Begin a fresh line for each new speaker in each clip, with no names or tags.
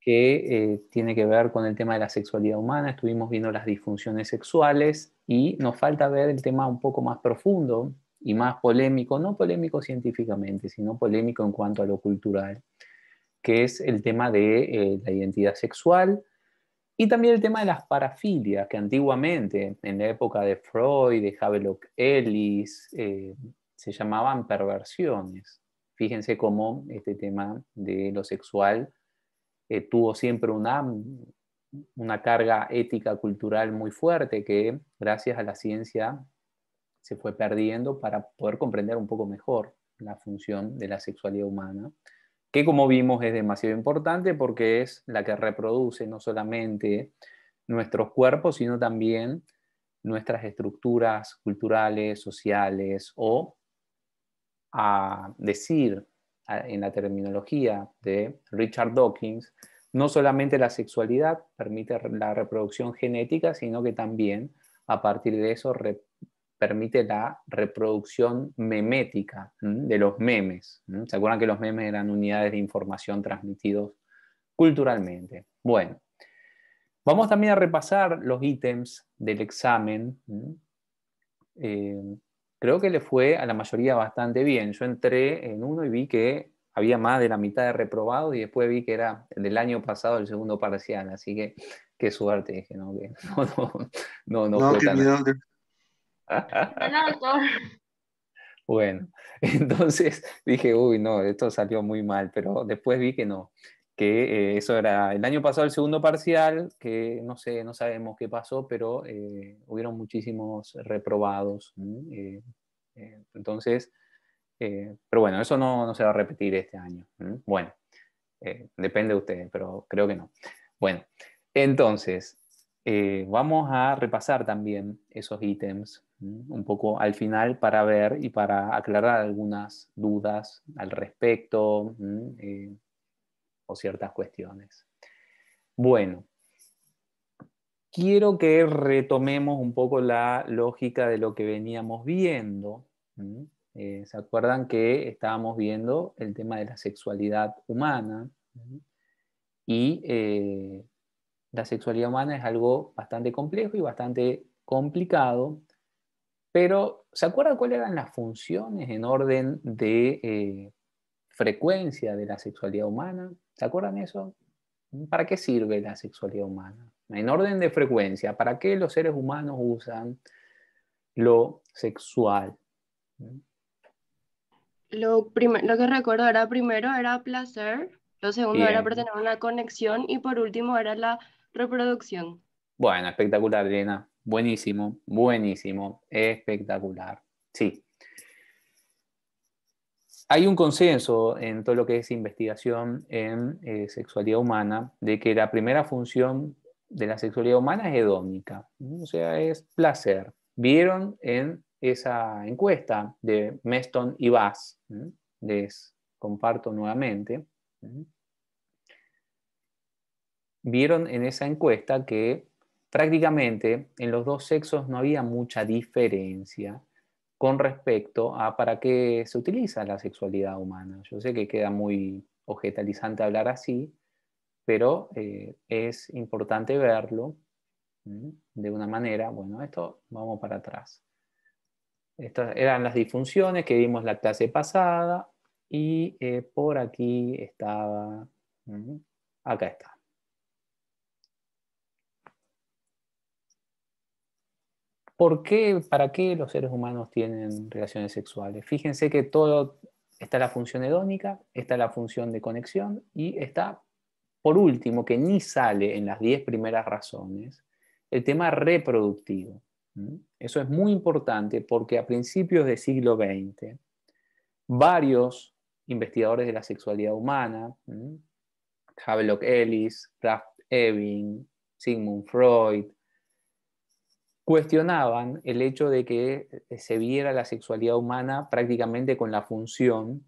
que eh, tiene que ver con el tema de la sexualidad humana, estuvimos viendo las disfunciones sexuales y nos falta ver el tema un poco más profundo y más polémico, no polémico científicamente, sino polémico en cuanto a lo cultural, que es el tema de eh, la identidad sexual y también el tema de las parafilias, que antiguamente, en la época de Freud, de Havelock Ellis, eh, se llamaban perversiones fíjense cómo este tema de lo sexual eh, tuvo siempre una, una carga ética cultural muy fuerte que gracias a la ciencia se fue perdiendo para poder comprender un poco mejor la función de la sexualidad humana, que como vimos es demasiado importante porque es la que reproduce no solamente nuestros cuerpos, sino también nuestras estructuras culturales, sociales o a decir en la terminología de Richard Dawkins, no solamente la sexualidad permite la reproducción genética, sino que también a partir de eso permite la reproducción memética de los memes. ¿Se acuerdan que los memes eran unidades de información transmitidos culturalmente? Bueno, vamos también a repasar los ítems del examen creo que le fue a la mayoría bastante bien. Yo entré en uno y vi que había más de la mitad de reprobados y después vi que era del año pasado el segundo parcial, así que qué suerte, dije, no, no, no, no, no, Bueno, entonces dije, uy, no, esto salió muy mal, pero después vi que no que eh, eso era el año pasado el segundo parcial, que no sé, no sabemos qué pasó, pero eh, hubieron muchísimos reprobados. Eh, entonces, pero bueno, eso no, se va a repetir este año. Bueno, depende de ustedes, pero creo que no. Bueno, entonces, vamos a repasar también esos ítems un poco al final para ver y para aclarar algunas dudas al respecto o ciertas cuestiones. Bueno, quiero que retomemos un poco la lógica de lo que veníamos viendo. Eh, ¿Se acuerdan que estábamos viendo el tema de la sexualidad humana? Y eh, la sexualidad humana es algo bastante complejo y bastante complicado, pero ¿se acuerdan cuáles eran las funciones en orden de eh, frecuencia de la sexualidad humana? ¿Se acuerdan eso? ¿Para qué sirve la sexualidad humana? En orden de frecuencia, ¿para qué los seres humanos usan lo sexual?
Lo, lo que recuerdo era primero era placer, lo segundo era para tener una conexión y por último era la reproducción.
Bueno, espectacular, Elena. Buenísimo, buenísimo, espectacular. Sí, hay un consenso en todo lo que es investigación en eh, sexualidad humana de que la primera función de la sexualidad humana es hedónica, o sea, es placer. Vieron en esa encuesta de Meston y Bass, ¿Mm? les comparto nuevamente, ¿Mm? vieron en esa encuesta que prácticamente en los dos sexos no había mucha diferencia con respecto a para qué se utiliza la sexualidad humana. Yo sé que queda muy objetalizante hablar así, pero eh, es importante verlo de una manera, bueno, esto vamos para atrás. Estas eran las disfunciones que vimos la clase pasada y eh, por aquí estaba, acá está. para qué los seres humanos tienen relaciones sexuales? Fíjense que todo está la función hedónica, está la función de conexión y está, por último, que ni sale en las diez primeras razones, el tema reproductivo. Eso es muy importante porque a principios del siglo XX, varios investigadores de la sexualidad humana, Havelock Ellis, Kraft Ewing, Sigmund Freud, cuestionaban el hecho de que eh, se viera la sexualidad humana prácticamente con la función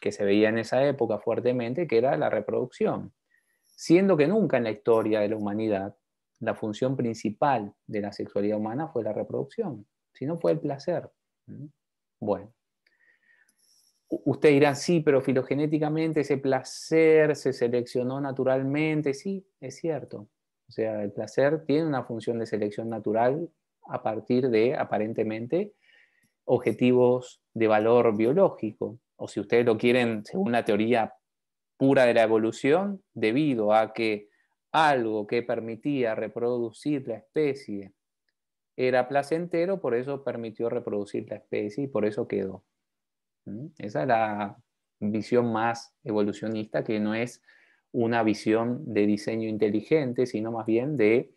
que se veía en esa época fuertemente, que era la reproducción, siendo que nunca en la historia de la humanidad la función principal de la sexualidad humana fue la reproducción, sino fue el placer. Bueno, usted dirá sí, pero filogenéticamente ese placer se seleccionó naturalmente, sí, es cierto, o sea, el placer tiene una función de selección natural a partir de, aparentemente, objetivos de valor biológico, o si ustedes lo quieren según la teoría pura de la evolución, debido a que algo que permitía reproducir la especie era placentero, por eso permitió reproducir la especie y por eso quedó. ¿Mm? Esa es la visión más evolucionista que no es una visión de diseño inteligente, sino más bien de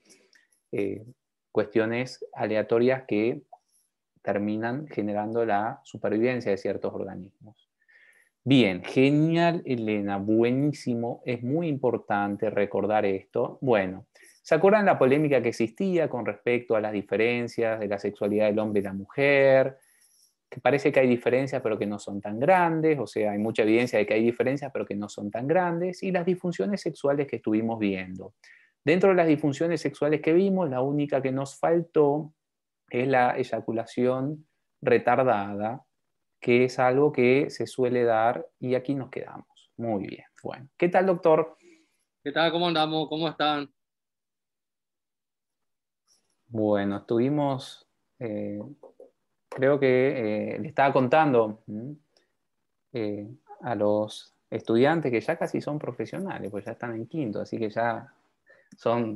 eh, cuestiones aleatorias que terminan generando la supervivencia de ciertos organismos. Bien, genial Elena, buenísimo, es muy importante recordar esto. Bueno, ¿se acuerdan la polémica que existía con respecto a las diferencias de la sexualidad del hombre y la mujer? que parece que hay diferencias pero que no son tan grandes, o sea, hay mucha evidencia de que hay diferencias pero que no son tan grandes, y las disfunciones sexuales que estuvimos viendo. Dentro de las disfunciones sexuales que vimos, la única que nos faltó es la eyaculación retardada, que es algo que se suele dar y aquí nos quedamos. Muy bien. Bueno, ¿qué tal, doctor?
¿Qué tal? ¿Cómo andamos? ¿Cómo están?
Bueno, estuvimos eh, creo que eh, le estaba contando eh, a los estudiantes que ya casi son profesionales, pues ya están en quinto, así que ya son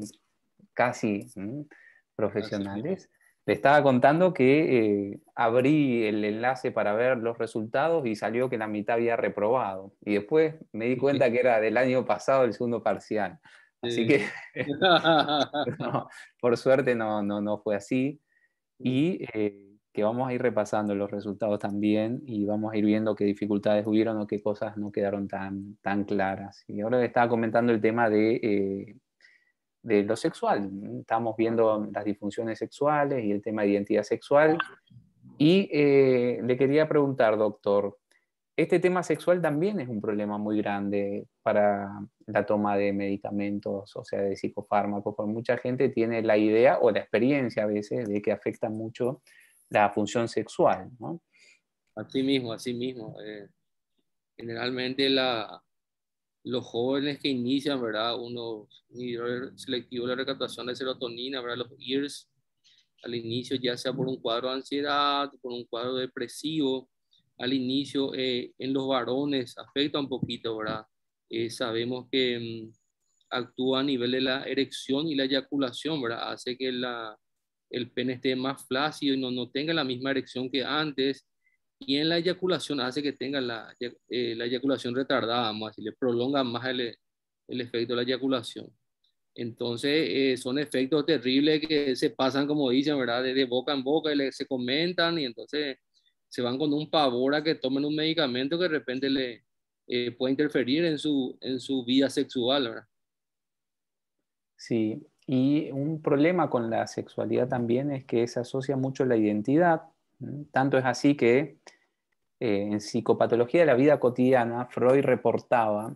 casi profesionales. Le estaba contando que eh, abrí el enlace para ver los resultados y salió que la mitad había reprobado. Y después me di cuenta que era del año pasado el segundo parcial. Así que, por suerte no, no, no fue así. Y vamos a ir repasando los resultados también y vamos a ir viendo qué dificultades hubieron o qué cosas no quedaron tan, tan claras. Y ahora le estaba comentando el tema de, eh, lo sexual. Estamos viendo las disfunciones sexuales y el tema de identidad sexual. Y eh, le quería preguntar, doctor, este tema sexual también es un problema muy grande para la toma de medicamentos, o sea, de psicofármacos, porque mucha gente tiene la idea o la experiencia a veces de que afecta mucho la función sexual.
¿no? Así mismo, así mismo. Eh, generalmente la, los jóvenes que inician, ¿verdad? Uno selectivo selectivo de la recaptación de serotonina, ¿verdad? Los EARS, al inicio, ya sea por un cuadro de ansiedad, por un cuadro depresivo, al inicio eh, en los varones afecta un poquito, ¿verdad? Eh, sabemos que mm, actúa a nivel de la erección y la eyaculación, ¿verdad? Hace que la, el pene esté más flácido y no, no tenga la misma erección que antes. Y en la eyaculación hace que tenga la, eh, eyaculación retardada, más le prolonga más el, el, efecto de la eyaculación. Entonces, eh, son efectos terribles que se pasan, como dicen, ¿verdad? De, boca en boca y se comentan y entonces se van con un pavor a que tomen un medicamento que de repente le eh, puede interferir en su, en su vida sexual, ¿verdad?
Sí, y un problema con la sexualidad también es que se asocia mucho la identidad. Tanto es así que eh, en Psicopatología de la Vida Cotidiana, Freud reportaba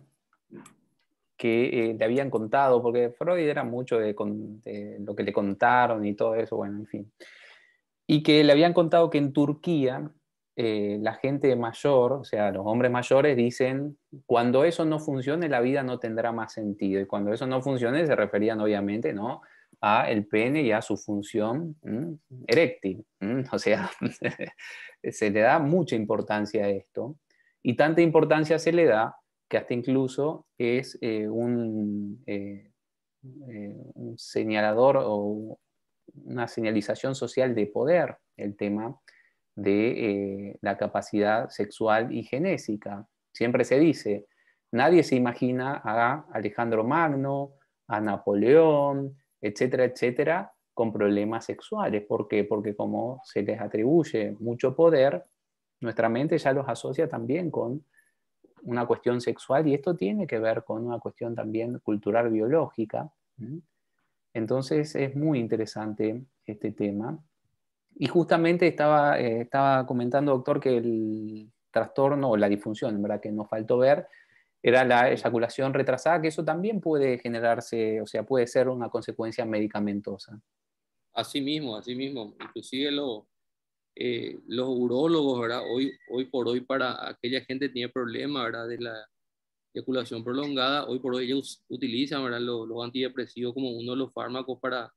que eh, le habían contado, porque Freud era mucho de, de, lo que le contaron y todo eso, bueno, en fin. Y que le habían contado que en Turquía eh, la gente mayor, o sea, los hombres mayores dicen, cuando eso no funcione, la vida no tendrá más sentido. Y cuando eso no funcione, se referían obviamente, ¿no? a el pene y a su función eréctil. O sea, se le da mucha importancia a esto. Y tanta importancia se le da que hasta incluso es eh, un, eh, un, señalador o una señalización social de poder el tema de eh, la capacidad sexual y genésica. Siempre se dice, nadie se imagina a Alejandro Magno, a Napoleón, etcétera, etcétera, con problemas sexuales. ¿Por qué? Porque como se les atribuye mucho poder, nuestra mente ya los asocia también con una cuestión sexual y esto tiene que ver con una cuestión también cultural biológica. Entonces es muy interesante este tema y justamente estaba, eh, estaba comentando, doctor, que el trastorno o la disfunción, ¿verdad? Que nos faltó ver, era la eyaculación retrasada, que eso también puede generarse, o sea, puede ser una consecuencia medicamentosa.
Así mismo, así mismo. Inclusive los eh, los urólogos, ¿verdad? Hoy, hoy por hoy, para aquella gente que tiene problemas, De la eyaculación prolongada, hoy por hoy ellos utilizan, ¿verdad? Los, los antidepresivos como uno de los fármacos para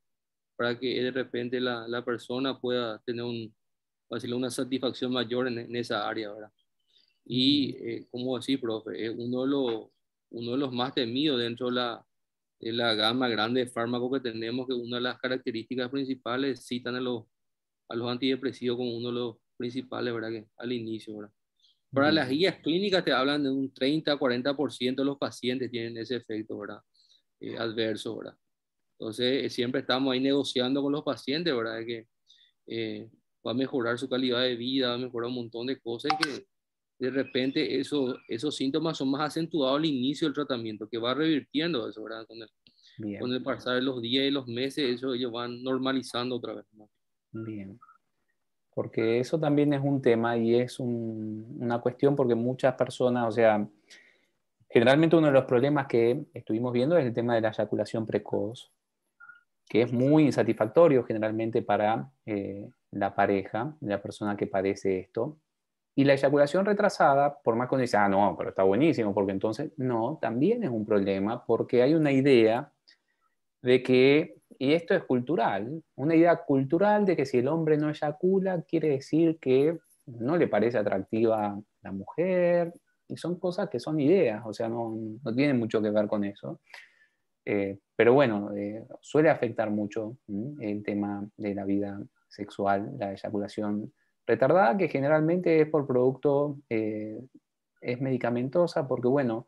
para que de repente la, persona pueda tener un, una satisfacción mayor en, esa área, ¿verdad? Y, eh, como decir, profe, es uno de los, uno de los más temidos dentro de la, gama grande de fármacos que tenemos, que una de las características principales citan a los, a los antidepresivos como uno de los principales, ¿verdad? Que, al inicio, ¿verdad? Para las guías clínicas te hablan de un 30-40% de los pacientes tienen ese efecto, ¿verdad? Eh, adverso, ¿verdad? Entonces, siempre estamos ahí negociando con los pacientes, ¿verdad? Que eh, va a mejorar su calidad de vida, va a mejorar un montón de cosas y que de repente eso, esos síntomas son más acentuados al inicio del tratamiento, que va revirtiendo eso, ¿verdad?
Con el,
pasar de los días y los meses, eso ellos van normalizando otra vez.
Bien. Porque eso también es un tema y es una cuestión porque muchas personas, o sea, generalmente uno de los problemas que estuvimos viendo es el tema de la eyaculación precoz, que es muy insatisfactorio generalmente para eh, la pareja, la persona que padece esto. Y la eyaculación retrasada, por más que uno dice, ah, no, pero está buenísimo, porque entonces, no, también es un problema, porque hay una idea de que, y esto es cultural, una idea cultural de que si el hombre no eyacula, quiere decir que no le parece atractiva la mujer, y son cosas que son ideas, o sea, no, no tienen mucho que ver con eso. Eh, pero bueno, eh, suele afectar mucho el tema de la vida sexual, la eyaculación retardada, que generalmente es por producto, eh, es medicamentosa, porque bueno,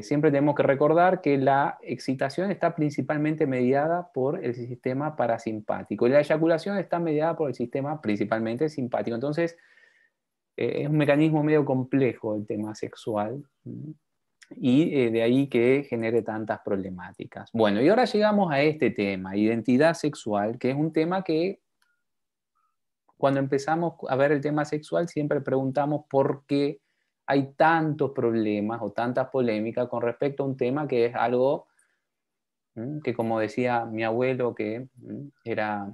siempre tenemos que recordar que la excitación está principalmente mediada por el sistema parasimpático y la eyaculación está mediada por el sistema principalmente simpático. Entonces, es un mecanismo medio complejo el tema sexual y eh, de ahí que genere tantas problemáticas. Bueno, y ahora llegamos a este tema, identidad sexual, que es un tema que cuando empezamos a ver el tema sexual siempre preguntamos por qué hay tantos problemas o tantas polémicas con respecto a un tema que es algo que como decía mi abuelo que era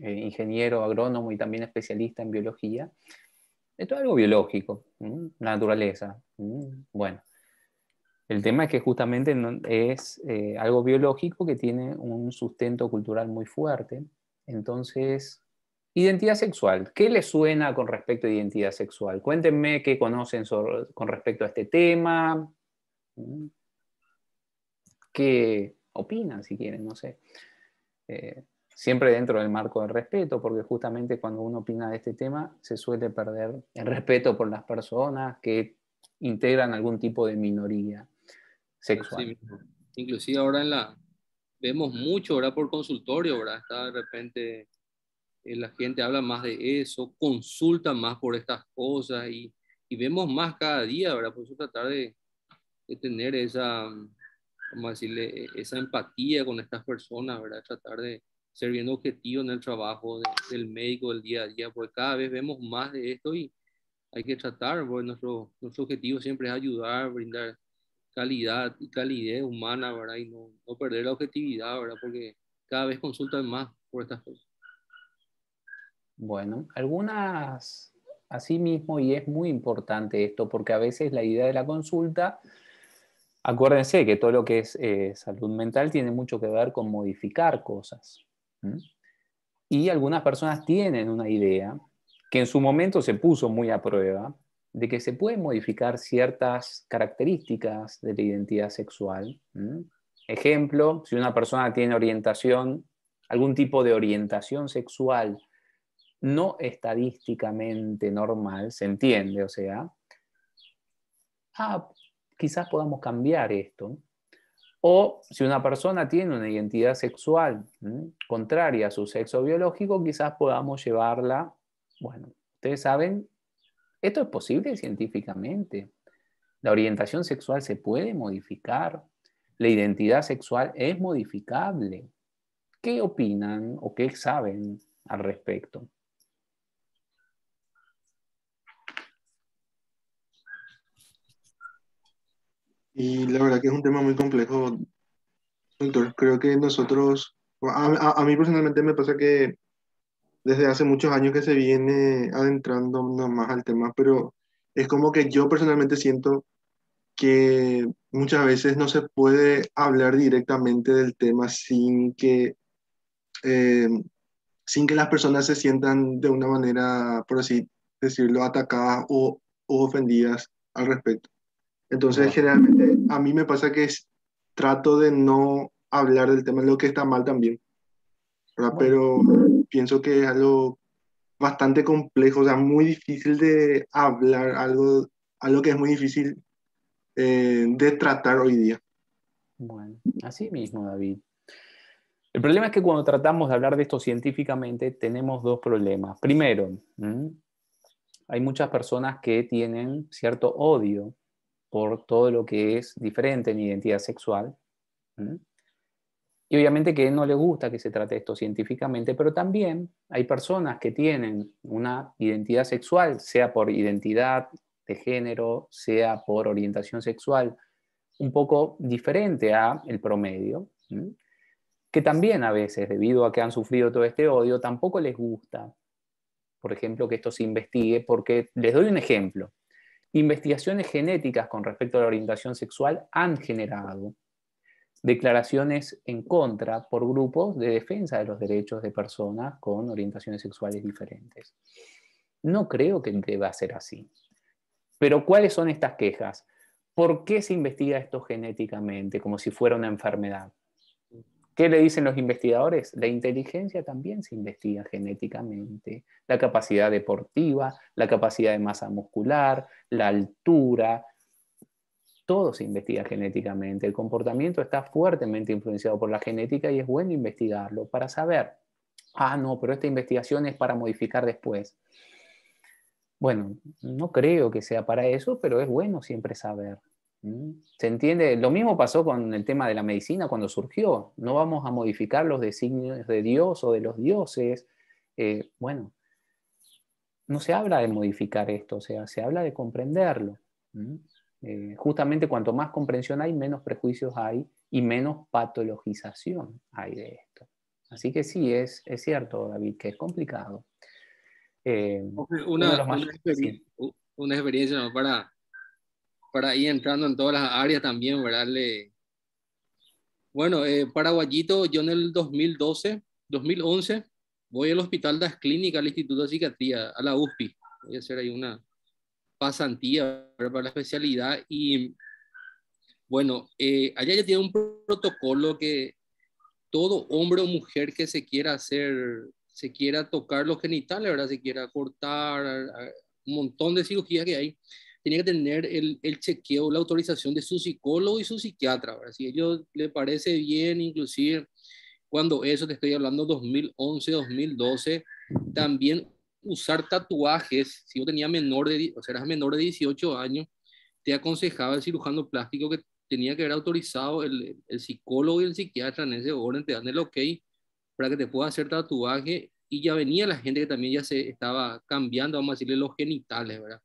eh, ingeniero agrónomo y también especialista en biología, esto es algo biológico, la naturaleza. Bueno, el tema es que justamente es eh, algo biológico que tiene un sustento cultural muy fuerte. Entonces, identidad sexual. ¿Qué les suena con respecto a identidad sexual? Cuéntenme qué conocen con respecto a este tema. ¿Qué opinan si quieren? No sé. Eh, siempre dentro del marco del respeto, porque justamente cuando uno opina de este tema se suele perder el respeto por las personas que integran algún tipo de minoría sexual.
inclusive ahora en la, vemos mucho ahora por consultorio, ¿verdad? Está de repente eh, la gente habla más de eso, consulta más por estas cosas y, y vemos más cada día, ¿verdad? Por eso tratar de, tener esa, mm, e, esa empatía con estas personas, ¿verdad? Tratar de, ser bien objetivo en el trabajo del médico del día a día, porque cada vez vemos más de esto y hay que tratar, porque nuestro, nuestro objetivo siempre es ayudar, brindar calidad y calidez humana, ¿verdad? Y no, no perder la objetividad, ¿verdad? Porque cada vez consultan más por estas cosas.
Bueno, algunas, así mismo, y es muy importante esto, porque a veces la idea de la consulta acuérdense que todo lo que es eh, salud mental tiene mucho que ver con modificar cosas. ¿Mm? Y algunas personas tienen una idea que en su momento se puso muy a prueba de que se pueden modificar ciertas características de la identidad sexual. ¿Mm? Ejemplo, si una persona tiene orientación, algún tipo de orientación sexual no estadísticamente normal, se entiende, o sea, ah, quizás podamos cambiar esto o si una persona tiene una identidad sexual contraria a su sexo biológico, quizás podamos llevarla, bueno, ustedes saben, esto es posible científicamente. La orientación sexual se puede modificar. La identidad sexual es modificable. ¿Qué opinan o qué saben al respecto?
Y la verdad que es un tema muy complejo, doctor. Creo que nosotros, a, mí personalmente me pasa que desde hace muchos años que se viene adentrando más al tema, pero es como que yo personalmente siento que muchas veces no se puede hablar directamente del tema sin que, eh, sin que las personas se sientan de una manera, por así decirlo, atacadas o ofendidas al respecto. Entonces, generalmente, a mí me pasa que trato de no hablar del tema, lo que está mal también. Pero pienso que es algo bastante complejo, o sea, muy difícil de hablar, algo, algo que es muy difícil eh, de tratar hoy día.
Bueno, así mismo, David. El problema es que cuando tratamos de hablar de esto científicamente, tenemos dos problemas. Primero, hay muchas personas que tienen cierto odio por todo lo que es diferente en identidad sexual. Y obviamente que no le gusta que se trate esto científicamente, pero también hay personas que tienen una identidad sexual, sea por identidad de género, sea por orientación sexual, un poco diferente a el promedio, que también a veces, debido a que han sufrido todo este odio, tampoco les gusta, por ejemplo, que esto se investigue, porque les doy un ejemplo. Investigaciones genéticas con respecto a la orientación sexual han generado declaraciones en contra por grupos de defensa de los derechos de personas con orientaciones sexuales diferentes. No creo que deba ser así. Pero ¿cuáles son estas quejas? ¿Por qué se investiga esto genéticamente como si fuera una enfermedad? ¿Qué le dicen los investigadores? La inteligencia también se investiga genéticamente, la capacidad deportiva, la capacidad de masa muscular, la altura, todo se investiga genéticamente. El comportamiento está fuertemente influenciado por la genética y es bueno investigarlo para saber, ah, no, pero esta investigación es para modificar después. Bueno, no creo que sea para eso, pero es bueno siempre saber. Mm. ¿Se entiende? Lo mismo pasó con el tema de la medicina cuando surgió. No vamos a modificar los designios de Dios o de los dioses. Eh, bueno, no se habla de modificar esto, o sea, se habla de comprenderlo. Eh, justamente cuanto más comprensión hay, menos prejuicios hay y menos patologización hay de esto. Así que sí, es, es cierto, David, que es complicado. Eh, una
experiencia para, para ir entrando en todas las áreas también, ¿verdad? Le... Bueno, eh, paraguayito, yo en el 2012, 2011, voy al Hospital das Clínicas, al Instituto de Psiquiatría, a la USPI. Voy a hacer ahí una pasantía para la especialidad y bueno, eh, allá ya tiene un protocolo que todo hombre o mujer que se quiera hacer, se quiera tocar los genitales, ¿verdad? Se quiera cortar, un montón de cirugías que hay tenía que tener el, chequeo, la autorización de su psicólogo y su psiquiatra. Si a ellos le parece bien, inclusive cuando eso, te estoy hablando 2011, 2012, también usar tatuajes, si yo tenía menor de, o sea, eras menor de 18 años, te aconsejaba el cirujano plástico que tenía que haber autorizado el, psicólogo y el psiquiatra en ese orden, te dan el ok para que te pueda hacer tatuaje y ya venía la gente que también ya se estaba cambiando, vamos a decirle, los genitales, ¿verdad?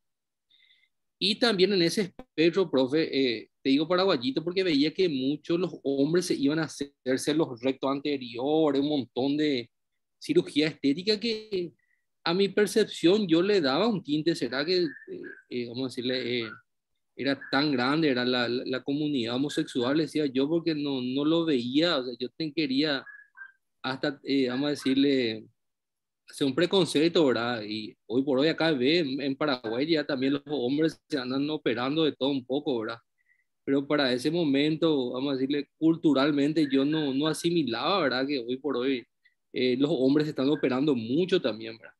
Y también en ese espectro, profe, eh, te digo paraguayito porque veía que muchos los hombres se iban a hacerse los rectos anteriores, un montón de cirugía estética que a mi percepción yo le daba un tinte, será que, eh, eh, vamos a decirle, era tan grande, era la, la, comunidad homosexual, decía yo, porque no, no lo veía, o sea, yo ten quería hasta, vamos a decirle, un preconcepto, ¿verdad? Y hoy por hoy acá ve, en Paraguay ya también los hombres se andan operando de todo un poco, ¿verdad? Pero para ese momento, vamos a decirle, culturalmente yo no, no asimilaba, ¿verdad? Que hoy por hoy eh, los hombres están operando mucho también, ¿verdad?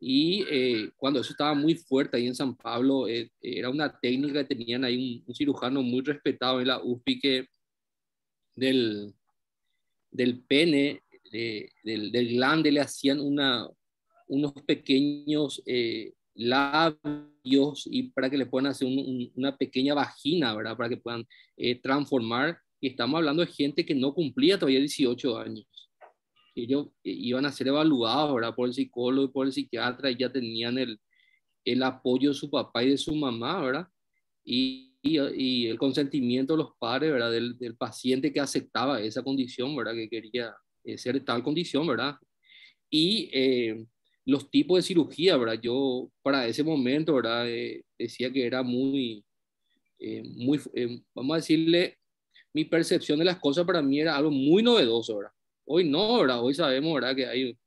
Y eh, cuando eso estaba muy fuerte ahí en San Pablo, eh, era una técnica que tenían ahí un, cirujano muy respetado en la UPI que del, del pene del, glande le hacían una, unos pequeños eh, labios y para que le puedan hacer una pequeña vagina, ¿verdad? Para que puedan eh, transformar. Y estamos hablando de gente que no cumplía todavía 18 años. Ellos eh, iban a ser evaluados, ¿verdad? Por el psicólogo y por el psiquiatra y ya tenían el, el apoyo de su papá y de su mamá, ¿verdad? Y, y, el consentimiento de los padres, ¿verdad? Del, del, paciente que aceptaba esa condición, ¿verdad? Que quería eh, ser tal condición, ¿verdad? Y eh, los tipos de cirugía, ¿verdad? Yo para ese momento, ¿verdad? Eh, decía que era muy, muy vamos a decirle, mi percepción de las cosas para mí era algo muy novedoso, ¿verdad? Hoy no, ¿verdad? Hoy sabemos, ¿verdad? Que hay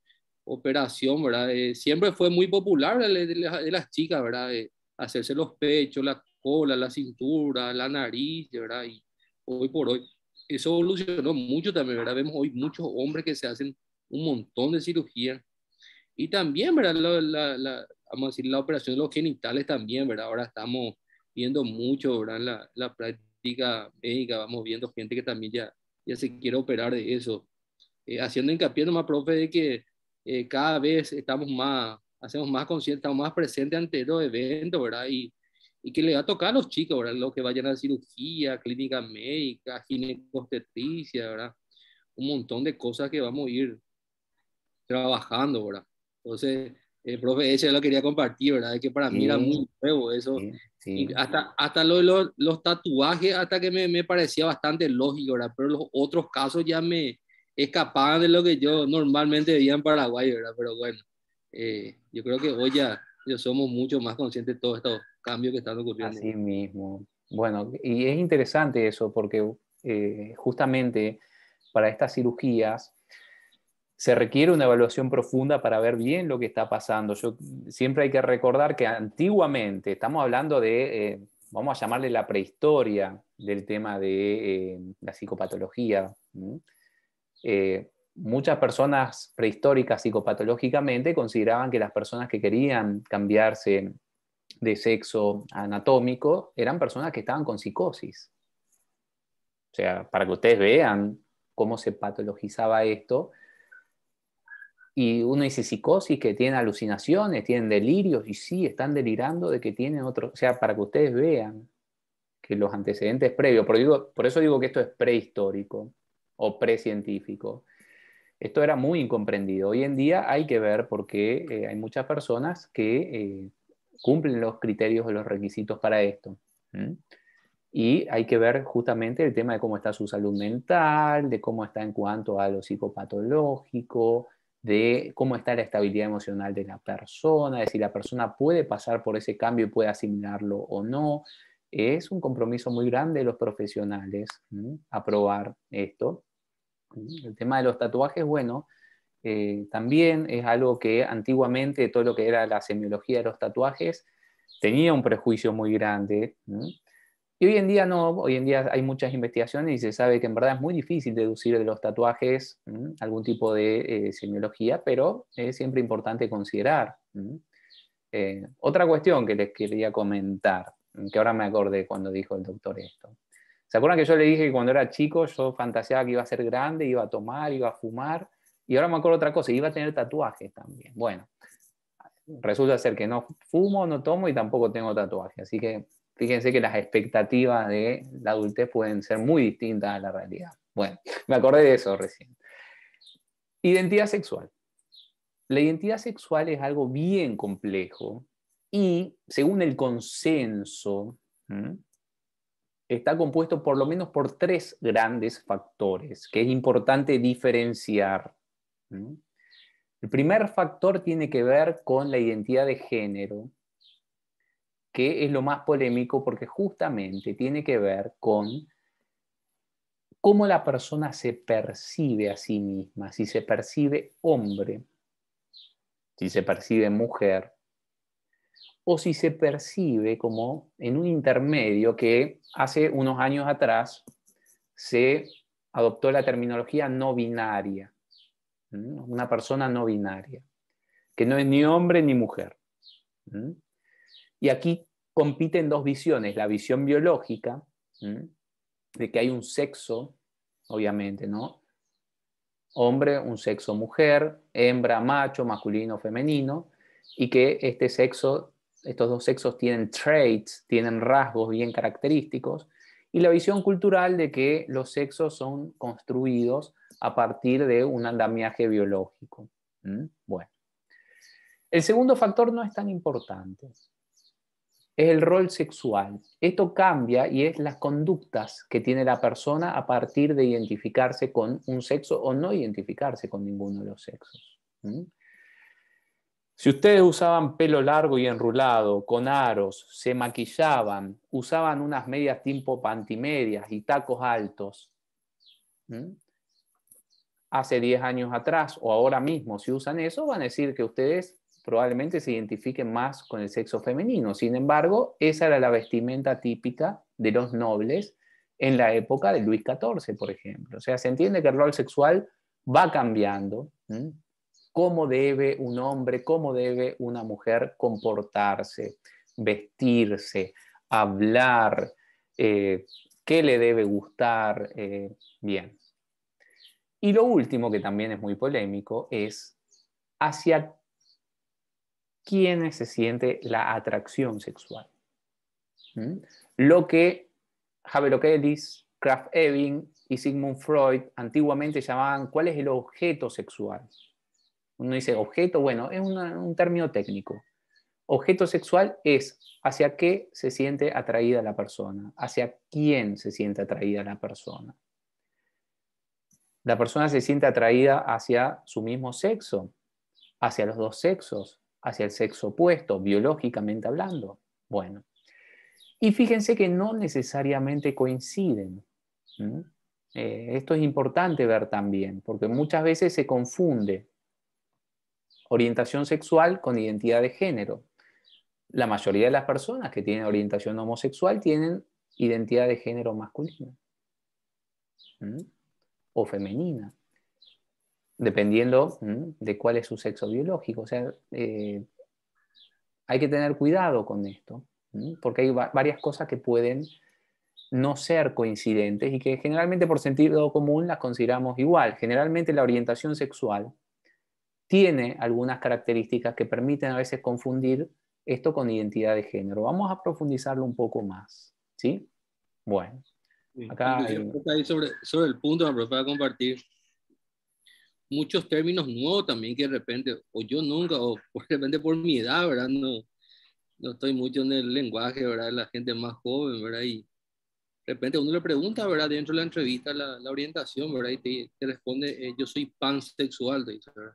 operación, ¿verdad? siempre fue muy popular de, las chicas, ¿verdad? hacerse los pechos, la cola, la cintura, la nariz, ¿verdad? Y hoy por hoy eso evolucionó mucho también, ¿verdad? Vemos hoy muchos hombres que se hacen un montón de cirugía y también, ¿verdad? La, la, vamos a decir, la operación de los genitales también, ¿verdad? Ahora estamos viendo mucho, ¿verdad? La, la práctica médica, vamos viendo gente que también ya, ya se quiere operar de eso. Eh, haciendo hincapié nomás, profe, de que eh, cada vez estamos más, hacemos más conscientes, estamos más presentes ante los eventos, ¿verdad? Y y que le va a tocar a los chicos, ¿verdad? Los que vayan a cirugía, clínica médica, ginecostetricia, ¿verdad? Un montón de cosas que vamos a ir trabajando, ¿verdad? Entonces, el profe, ese lo quería compartir, ¿verdad? Es que para mí era muy nuevo eso. Hasta, hasta los tatuajes, hasta que me, me, parecía bastante lógico, ¿verdad? Pero los otros casos ya me escapaban de lo que yo normalmente veía en Paraguay, ¿verdad? Pero bueno, eh, yo creo que hoy ya, ya somos mucho más conscientes de todo esto Así
mismo. Bueno, y es interesante eso porque eh, justamente para estas cirugías se requiere una evaluación profunda para ver bien lo que está pasando. Yo, siempre hay que recordar que antiguamente, estamos hablando de, eh, vamos a llamarle la prehistoria del tema de eh, la psicopatología. muchas personas prehistóricas psicopatológicamente consideraban que las personas que querían cambiarse de sexo anatómico eran personas que estaban con psicosis. O sea, para que ustedes vean cómo se patologizaba esto. Y uno dice psicosis, que tiene alucinaciones, tienen delirios, y sí, están delirando de que tienen otro. O sea, para que ustedes vean que los antecedentes previos, por, digo, por eso digo que esto es prehistórico o precientífico. Esto era muy incomprendido. Hoy en día hay que ver porque eh, hay muchas personas que eh, cumplen los criterios o los requisitos para esto. Y hay que ver justamente el tema de cómo está su salud mental, de cómo está en cuanto a lo psicopatológico, de cómo está la estabilidad emocional de la persona, de si la persona puede pasar por ese cambio y puede asimilarlo o no. Es un compromiso muy grande de los profesionales aprobar esto. El tema de los tatuajes, bueno, eh, también es algo que antiguamente todo lo que era la semiología de los tatuajes tenía un prejuicio muy grande. Y hoy en día no, hoy en día hay muchas investigaciones y se sabe que en verdad es muy difícil deducir de los tatuajes algún tipo de eh, semiología, pero es siempre importante considerar. Eh, otra cuestión que les quería comentar, que ahora me acordé cuando dijo el doctor esto. ¿Se acuerdan que yo le dije que cuando era chico yo fantaseaba que iba a ser grande, iba a tomar, iba a fumar? Y ahora me acuerdo otra cosa, iba a tener tatuajes también. Bueno, resulta ser que no fumo, no tomo y tampoco tengo tatuajes. Así que fíjense que las expectativas de la adultez pueden ser muy distintas a la realidad. Bueno, me acordé de eso recién. Identidad sexual. La identidad sexual es algo bien complejo y, según el consenso, está compuesto por lo menos por tres grandes factores que es importante diferenciar. El primer factor tiene que ver con la identidad de género, que es lo más polémico porque justamente tiene que ver con cómo la persona se percibe a sí misma, si se percibe hombre, si se percibe mujer, o si se percibe como en un intermedio que hace unos años atrás se adoptó la terminología no binaria una persona no binaria, que no es ni hombre ni mujer. Y aquí compiten dos visiones, la visión biológica, de que hay un sexo, obviamente, ¿no? Hombre, un sexo mujer, hembra, macho, masculino, femenino, y que este sexo, estos dos sexos tienen traits, tienen rasgos bien característicos, y la visión cultural de que los sexos son construidos a partir de un andamiaje biológico. Bueno. El segundo factor no es tan importante. Es el rol sexual. Esto cambia y es las conductas que tiene la persona a partir de identificarse con un sexo o no identificarse con ninguno de los sexos. Si ustedes usaban pelo largo y enrulado, con aros, se maquillaban, usaban unas medias tipo pantimedias y tacos altos, hace 10 años atrás o ahora mismo, si usan eso, van a decir que ustedes probablemente se identifiquen más con el sexo femenino. Sin embargo, esa era la vestimenta típica de los nobles en la época de Luis XIV, por ejemplo. O sea, se entiende que el rol sexual va cambiando. ¿Cómo debe un hombre, cómo debe una mujer comportarse, vestirse, hablar, eh, qué le debe gustar? Eh, bien. Y lo último, que también es muy polémico, es hacia quién se siente la atracción sexual. ¿Mm? Lo que Havelock Ellis, Kraft Ebing y Sigmund Freud antiguamente llamaban cuál es el objeto sexual. Uno dice objeto, bueno, es un término técnico. Objeto sexual es hacia qué se siente atraída la persona, hacia quién se siente atraída la persona. La persona se siente atraída hacia su mismo sexo, hacia los dos sexos, hacia el sexo opuesto, biológicamente hablando. Bueno, y fíjense que no necesariamente coinciden. Eh, esto es importante ver también, porque muchas veces se confunde orientación sexual con identidad de género. La mayoría de las personas que tienen orientación homosexual tienen identidad de género masculina o femenina, dependiendo de cuál es su sexo biológico. O sea, eh, hay que tener cuidado con esto, porque hay varias cosas que pueden no ser coincidentes y que generalmente por sentido común las consideramos igual. Generalmente la orientación sexual tiene algunas características que permiten a veces confundir esto con identidad de género. Vamos a profundizarlo un poco más, ¿sí? Bueno.
Acá sobre, sobre el punto, para compartir muchos términos nuevos también que de repente, o yo nunca, o de repente por mi edad, ¿verdad? No, no estoy mucho en el lenguaje, ¿verdad? La gente más joven, ¿verdad? Y de repente uno le pregunta, ¿verdad? Dentro de la entrevista, la, la orientación, ¿verdad? Y te, responde, eh, yo soy pansexual, ¿verdad?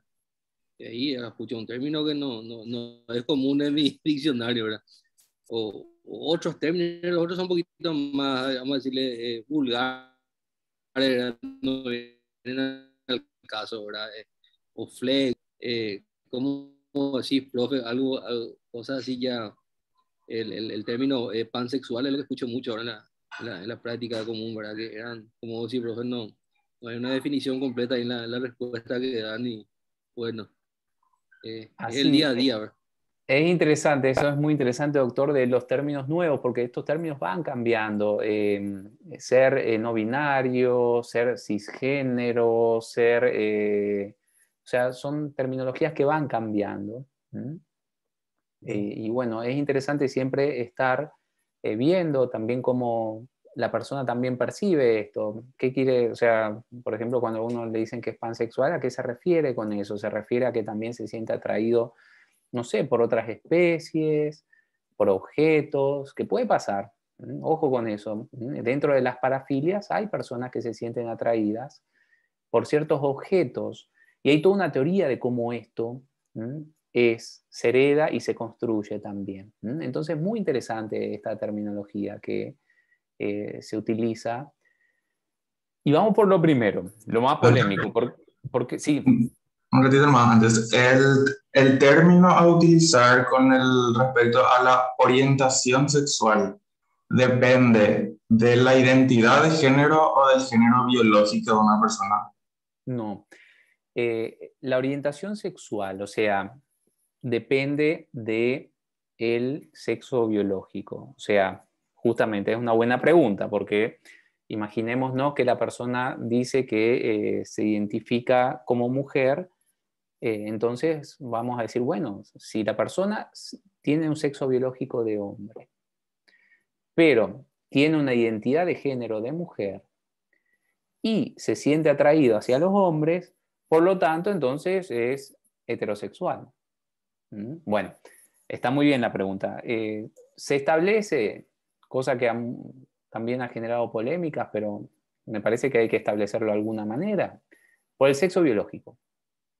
Y ahí ah, escuché un término que no, no, no es común en mi diccionario, ¿verdad? O, otros términos, los otros son un poquito más, vamos a decirle, eh, vulgares, no vienen al caso, ¿verdad? o flex, eh, eh como así, profe, algo, cosas así ya, el, el, término eh, pansexual es lo que escucho mucho ahora en la, la, práctica común, ¿verdad? Que eran, como decir, profe, no, no hay una definición completa en la, en la respuesta que dan y, bueno, eh, es el día a día, ¿verdad?
Es interesante, eso es muy interesante, doctor, de los términos nuevos, porque estos términos van cambiando. Em, ser eh, no binario, ser cisgénero, ser... Eh, o sea, son terminologías que van cambiando. Eh, y bueno, es interesante siempre estar viendo también cómo la persona también percibe esto. ¿Qué quiere? O sea, por ejemplo, cuando a uno le dicen que es pansexual, ¿a qué se refiere con eso? ¿Se refiere a que también se siente atraído? no sé, por otras especies, por objetos, que puede pasar. Ojo con eso. Dentro de las parafilias hay personas que se sienten atraídas por ciertos objetos. Y hay toda una teoría de cómo esto es, se hereda y se construye también. Entonces, muy interesante esta terminología que eh, se utiliza. Y vamos por lo primero, lo más polémico. Porque,
sí. Un ratito más antes. El, el término a utilizar con respecto a la orientación sexual depende de la identidad de género o del género biológico
de una persona.
No. Eh, la orientación sexual, o sea, depende de el sexo biológico. O sea, justamente es una buena pregunta porque no que la persona dice que eh, se identifica como mujer eh, entonces vamos a decir, bueno, si la persona tiene un sexo biológico de hombre, pero tiene una identidad de género de mujer y se siente atraído hacia los hombres, por lo tanto, entonces es heterosexual. ¿Mm? Bueno, está muy bien la pregunta. Eh, se establece, cosa que también ha generado polémicas, pero me parece que hay que establecerlo de alguna manera, por el sexo biológico.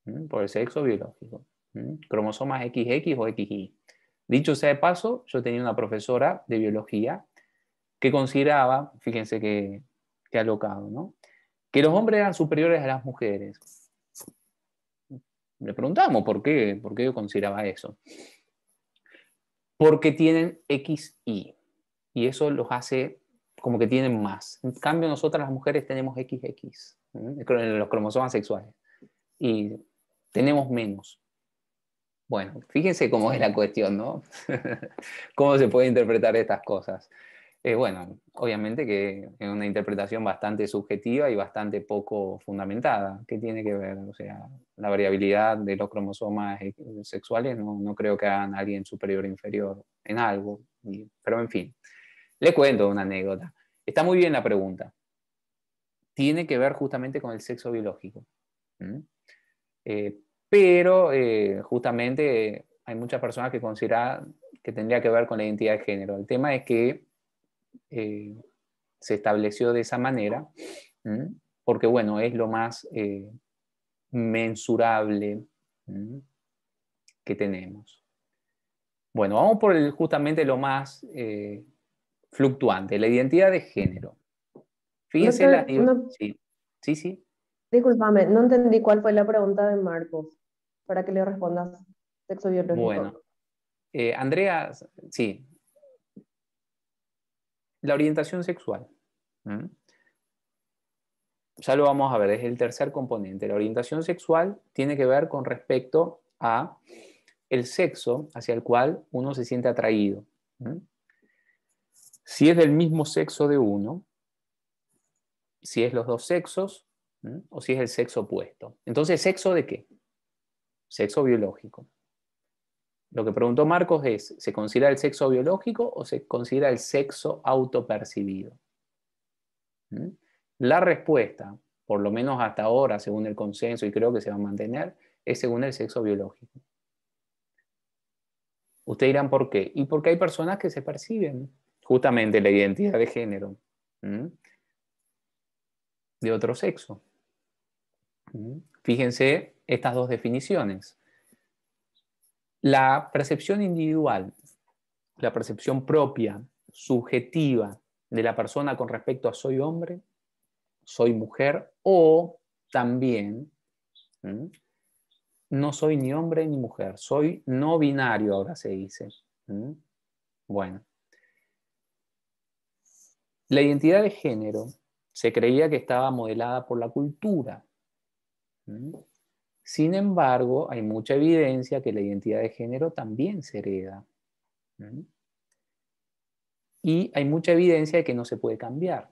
¿Mm? por el sexo biológico, ¿Mm? cromosomas XX o XY. Dicho sea de paso, yo tenía una profesora de biología que consideraba, fíjense que, alocado, que los hombres eran superiores a las mujeres. Le preguntamos por qué, por yo consideraba eso. Porque tienen XY y eso los hace como que tienen más. En cambio, nosotras las mujeres tenemos XX, ¿Mm? los cromosomas sexuales. Y tenemos menos. Bueno, fíjense cómo es la cuestión, ¿no? ¿Cómo se puede interpretar estas cosas? Eh, bueno, obviamente que es una interpretación bastante subjetiva y bastante poco fundamentada. ¿Qué tiene que ver? O sea, la variabilidad de los cromosomas eh, sexuales no, creo que hagan a alguien superior o inferior en algo. pero en fin, le cuento una anécdota. Está muy bien la pregunta. Tiene que ver justamente con el sexo biológico pero eh, justamente eh, hay muchas personas que consideran que tendría que ver con la identidad de género. El tema es que eh, se estableció de esa manera, porque bueno, es lo más mensurable que tenemos. Bueno, vamos por justamente lo más fluctuante, la identidad de género. Fíjense la... sí, sí, sí. Disculpame, no entendí cuál fue
la pregunta de Marcos para que le respondas sexo biológico. Bueno.
Eh, Andrea, sí. La orientación sexual. Ya lo vamos a ver, es el tercer componente. La orientación sexual tiene que ver con respecto a el sexo hacia el cual uno se siente atraído. Si es del mismo sexo de uno, si es los dos sexos, o si es el sexo opuesto. Entonces, ¿sexo de qué? sexo biológico. Lo que preguntó Marcos es, ¿se considera el sexo biológico o se considera el sexo autopercibido? ¿Mm? La respuesta, por lo menos hasta ahora, según el consenso, y creo que se va a mantener, es según el sexo biológico. Ustedes dirán por qué. Y porque hay personas que se perciben justamente la identidad de género ¿Mm? de otro sexo. ¿Mm? Fíjense estas dos definiciones. La percepción individual, la percepción propia, subjetiva de la persona con respecto a soy hombre, soy mujer o también no soy ni hombre ni mujer, soy no binario ahora se dice. Bueno, la identidad de género se creía que estaba modelada por la cultura. Sin embargo, hay mucha evidencia que la identidad de género también se hereda. Y hay mucha evidencia de que no se puede cambiar,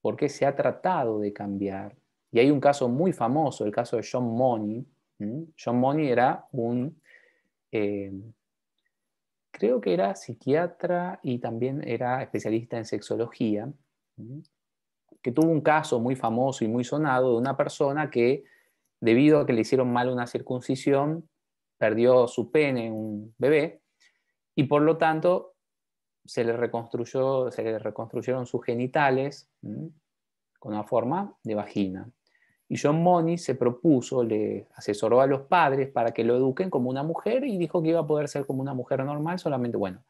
porque se ha tratado de cambiar. Y hay un caso muy famoso, el caso de John Money. John Money era un, eh, creo que era psiquiatra y también era especialista en sexología, que tuvo un caso muy famoso y muy sonado de una persona que debido a que le hicieron mal una circuncisión, perdió su pene, un bebé, y por lo tanto se le, reconstruyó, se reconstruyeron sus genitales con una forma de vagina. Y John Money se propuso, le asesoró a los padres para que lo eduquen como una mujer y dijo que iba a poder ser como una mujer normal, solamente bueno.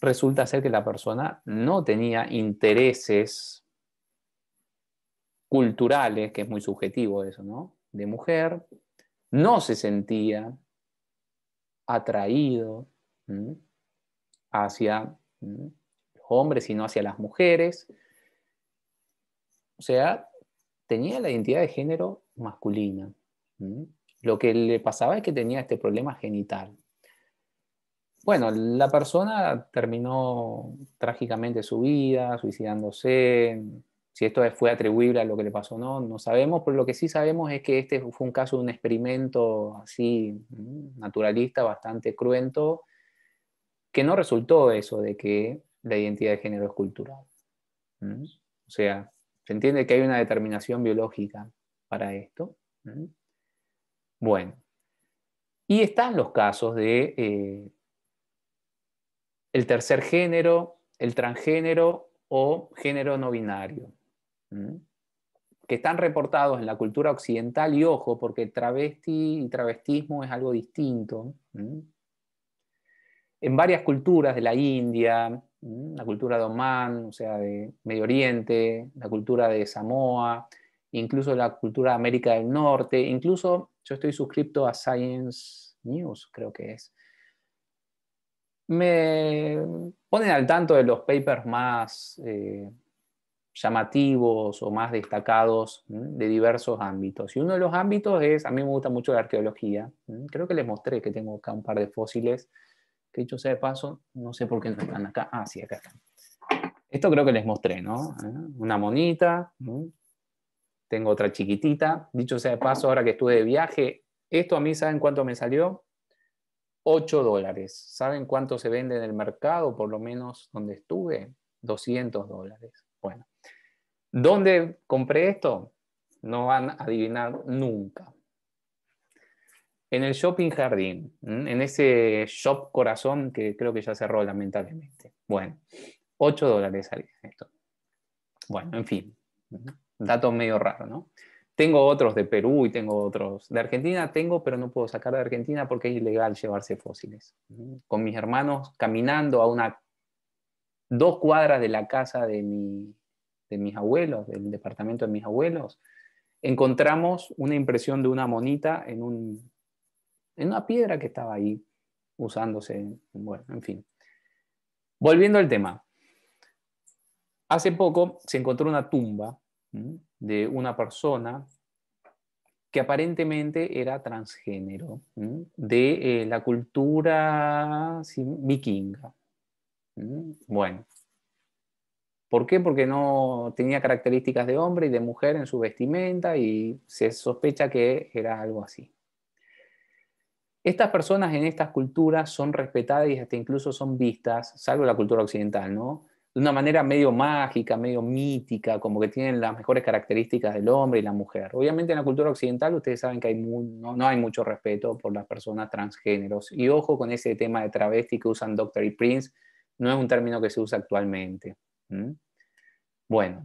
Resulta ser que la persona no tenía intereses culturales, que es muy subjetivo eso, ¿no? De mujer, no se sentía atraído hacia los hombres, sino hacia las mujeres. O sea, tenía la identidad de género masculina. Lo que le pasaba es que tenía este problema genital. Bueno, la persona terminó trágicamente su vida, suicidándose, si esto fue atribuible a lo que le pasó o no, no sabemos, pero lo que sí sabemos es que este fue un caso de un experimento así mm, naturalista, bastante cruento, que no resultó eso de que la identidad de género es cultural. O sea, se entiende que hay una determinación biológica para esto. Bueno, y están los casos de eh, el tercer género, el transgénero o género no binario
que
están reportados en la cultura occidental y ojo, porque travesti y travestismo es algo distinto. En varias culturas de la India, la cultura de Oman, o sea, de Medio Oriente, la cultura de Samoa, incluso la cultura de América del Norte, incluso yo estoy suscripto a Science News, creo que es. Me ponen al tanto de los papers más... Eh, llamativos o más destacados de diversos ámbitos. Y uno de los ámbitos es, a mí me gusta mucho la arqueología. Creo que les mostré que tengo acá un par de fósiles, que dicho sea de paso, no sé por qué no están acá. Ah, sí, acá Esto creo que les mostré, ¿no? ¿Eh? Una monita, tengo otra chiquitita. Dicho sea de paso, ahora que estuve de viaje, esto a mí, ¿saben cuánto me salió? 8 dólares. ¿Saben cuánto se vende en el mercado, por lo menos donde estuve? 200 dólares. Bueno, ¿dónde compré esto? No van a adivinar nunca. En el shopping jardín, en ese shop corazón que creo que ya cerró lamentablemente. Bueno, 8 dólares salía esto. Bueno, en fin, dato medio raro, ¿no? Tengo otros de Perú y tengo otros de Argentina, tengo, pero no puedo sacar de Argentina porque es ilegal llevarse fósiles. Con mis hermanos caminando a una dos cuadras de la casa de, mis abuelos, del departamento de mis abuelos, encontramos una impresión de una monita en, una piedra que estaba ahí usándose. Bueno, en fin. Volviendo al tema. Hace poco se encontró una tumba
de
una persona que aparentemente era transgénero, de eh, la cultura vikinga. Bueno. ¿Por qué? Porque no tenía características de hombre y de mujer en su vestimenta y se sospecha que era algo así. Estas personas en estas culturas son respetadas y hasta incluso son vistas, salvo la cultura occidental, ¿no? De una manera medio mágica, medio mítica, como que tienen las mejores características del hombre y la mujer. Obviamente en la cultura occidental ustedes saben que no, hay mucho respeto por las personas transgéneros. Y ojo con ese tema de travesti que usan Doctor y Prince, no es un término que se usa actualmente. Bueno.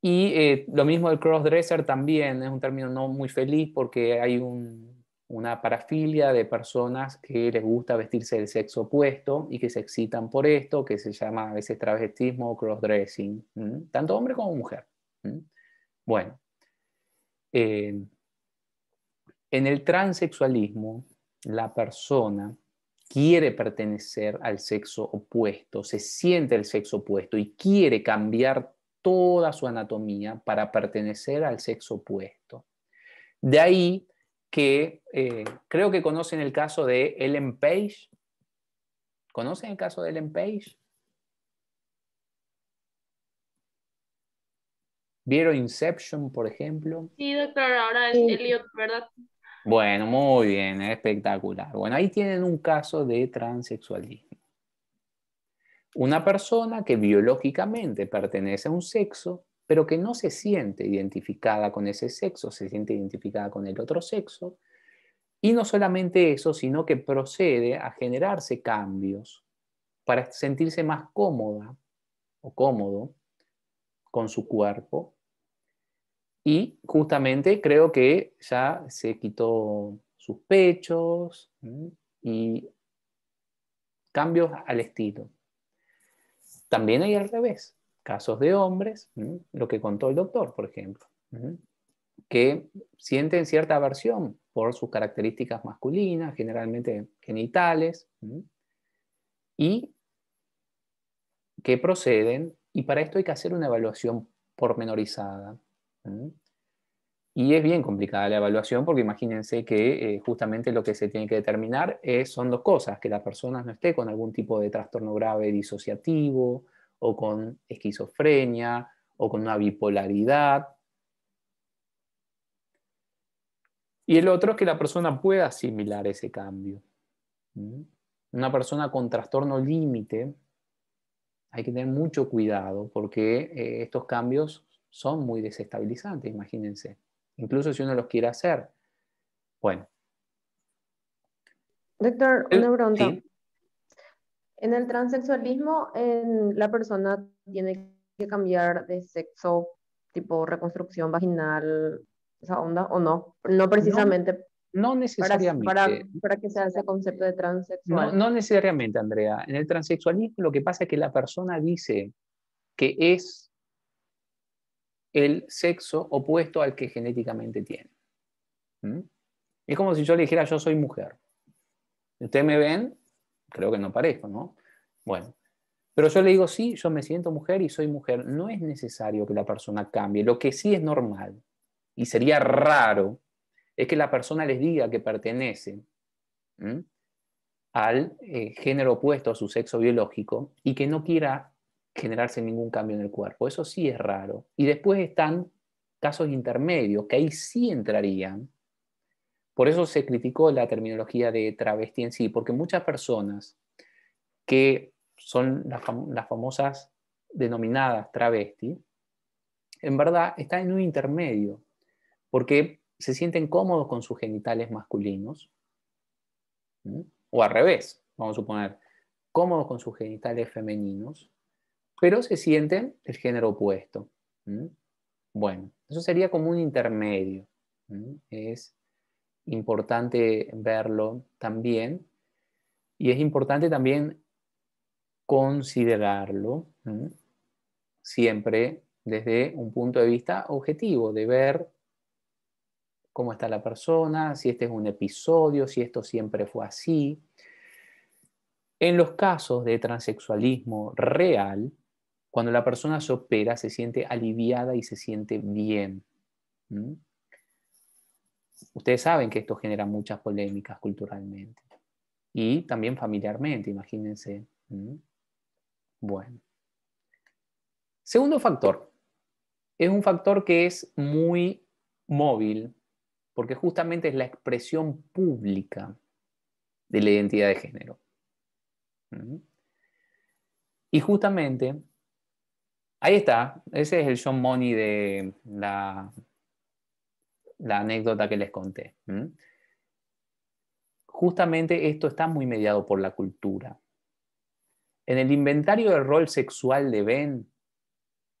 Y eh, lo mismo del crossdresser también es un término no muy feliz porque hay una parafilia de personas que les gusta vestirse del sexo opuesto y que se excitan por esto, que se llama a veces travestismo o crossdressing, tanto hombre como mujer. Bueno. Eh, en el transexualismo, la persona quiere pertenecer al sexo opuesto, se siente el sexo opuesto y quiere cambiar toda su anatomía para pertenecer al sexo opuesto. De ahí que eh, creo que conocen el caso de Ellen Page. ¿Conocen el caso de Ellen Page? ¿Vieron Inception, por ejemplo?
Sí, doctor, ahora es Elliot, ¿verdad?
Bueno, muy bien, espectacular. Bueno, ahí tienen un caso de transexualismo. Una persona que biológicamente pertenece a un sexo, pero que no se siente identificada con ese sexo, se siente identificada con el otro sexo, y no solamente eso, sino que procede a generarse cambios para sentirse más cómoda o cómodo con su cuerpo y justamente creo que ya se quitó sus pechos y cambios al estilo. También hay al revés, casos de hombres, lo que contó el doctor, por ejemplo, que sienten cierta aversión por sus características masculinas, generalmente genitales, y que proceden, y para esto hay que hacer una evaluación pormenorizada ¿Mm? Y es bien complicada la evaluación porque imagínense que eh, justamente lo que se tiene que determinar es, son dos cosas, que la persona no esté con algún tipo de trastorno grave disociativo o con esquizofrenia o con una bipolaridad. Y el otro es que la persona pueda asimilar ese cambio. ¿Mm? Una persona con trastorno límite, hay que tener mucho cuidado porque eh, estos cambios son muy desestabilizantes, imagínense. Incluso si uno los quiere hacer. Bueno.
Doctor, una En el transexualismo, en la persona tiene que cambiar de sexo, tipo reconstrucción vaginal,
esa onda, o no. No precisamente. No, necesariamente. Para,
para, que sea ese concepto de transexual. no
necesariamente, Andrea. En el transexualismo lo que pasa es que la persona dice que es el sexo opuesto al que genéticamente tiene. ¿Mm? Es como si yo le dijera, yo soy mujer. Ustedes me ven, creo que no parezco, ¿no? Bueno, pero yo le digo, sí, yo me siento mujer y soy mujer. No es necesario que la persona cambie. Lo que sí es normal y sería raro es que la persona les diga que pertenece al eh, género opuesto a su sexo biológico y que no quiera generarse ningún cambio en el cuerpo. Eso sí es raro. Y después están casos intermedios, que ahí sí entrarían. Por eso se criticó la terminología de travesti en sí, porque muchas personas que son las, famosas denominadas travesti, en verdad están en un intermedio, porque se sienten cómodos con sus genitales masculinos, o al revés, vamos a suponer, cómodos con sus genitales femeninos, pero se sienten el género opuesto. Bueno, eso sería como un intermedio. Es importante verlo también y es importante también considerarlo siempre desde un punto de vista objetivo, de ver cómo está la persona, si este es un episodio, si esto siempre fue así. En los casos de transexualismo real, cuando la persona se opera, se siente aliviada y se siente bien. Ustedes saben que esto genera muchas polémicas culturalmente y también familiarmente, imagínense. Bueno. Segundo factor. Es un factor que es muy móvil porque justamente es la expresión pública de la identidad de género. Y justamente Ahí está, ese es el John Money de la, anécdota que les conté. Justamente esto está muy mediado por la cultura. En el inventario del rol sexual de Ben,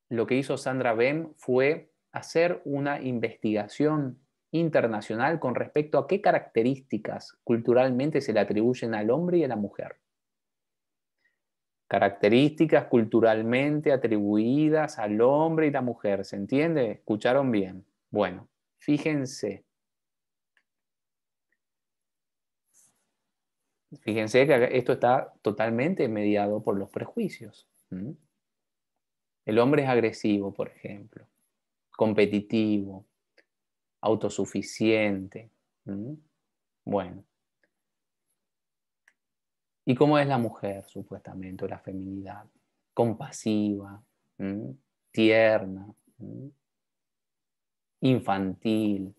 lo que hizo Sandra Ben fue hacer una investigación internacional con respecto a qué características culturalmente se le atribuyen al hombre y a la mujer características culturalmente atribuidas al hombre y la mujer. ¿Se entiende? ¿Escucharon bien? Bueno, fíjense. Fíjense que esto está totalmente mediado por los prejuicios. El hombre es agresivo, por ejemplo, competitivo, autosuficiente. Bueno, y cómo es la mujer, supuestamente, o la feminidad, compasiva, tierna, infantil.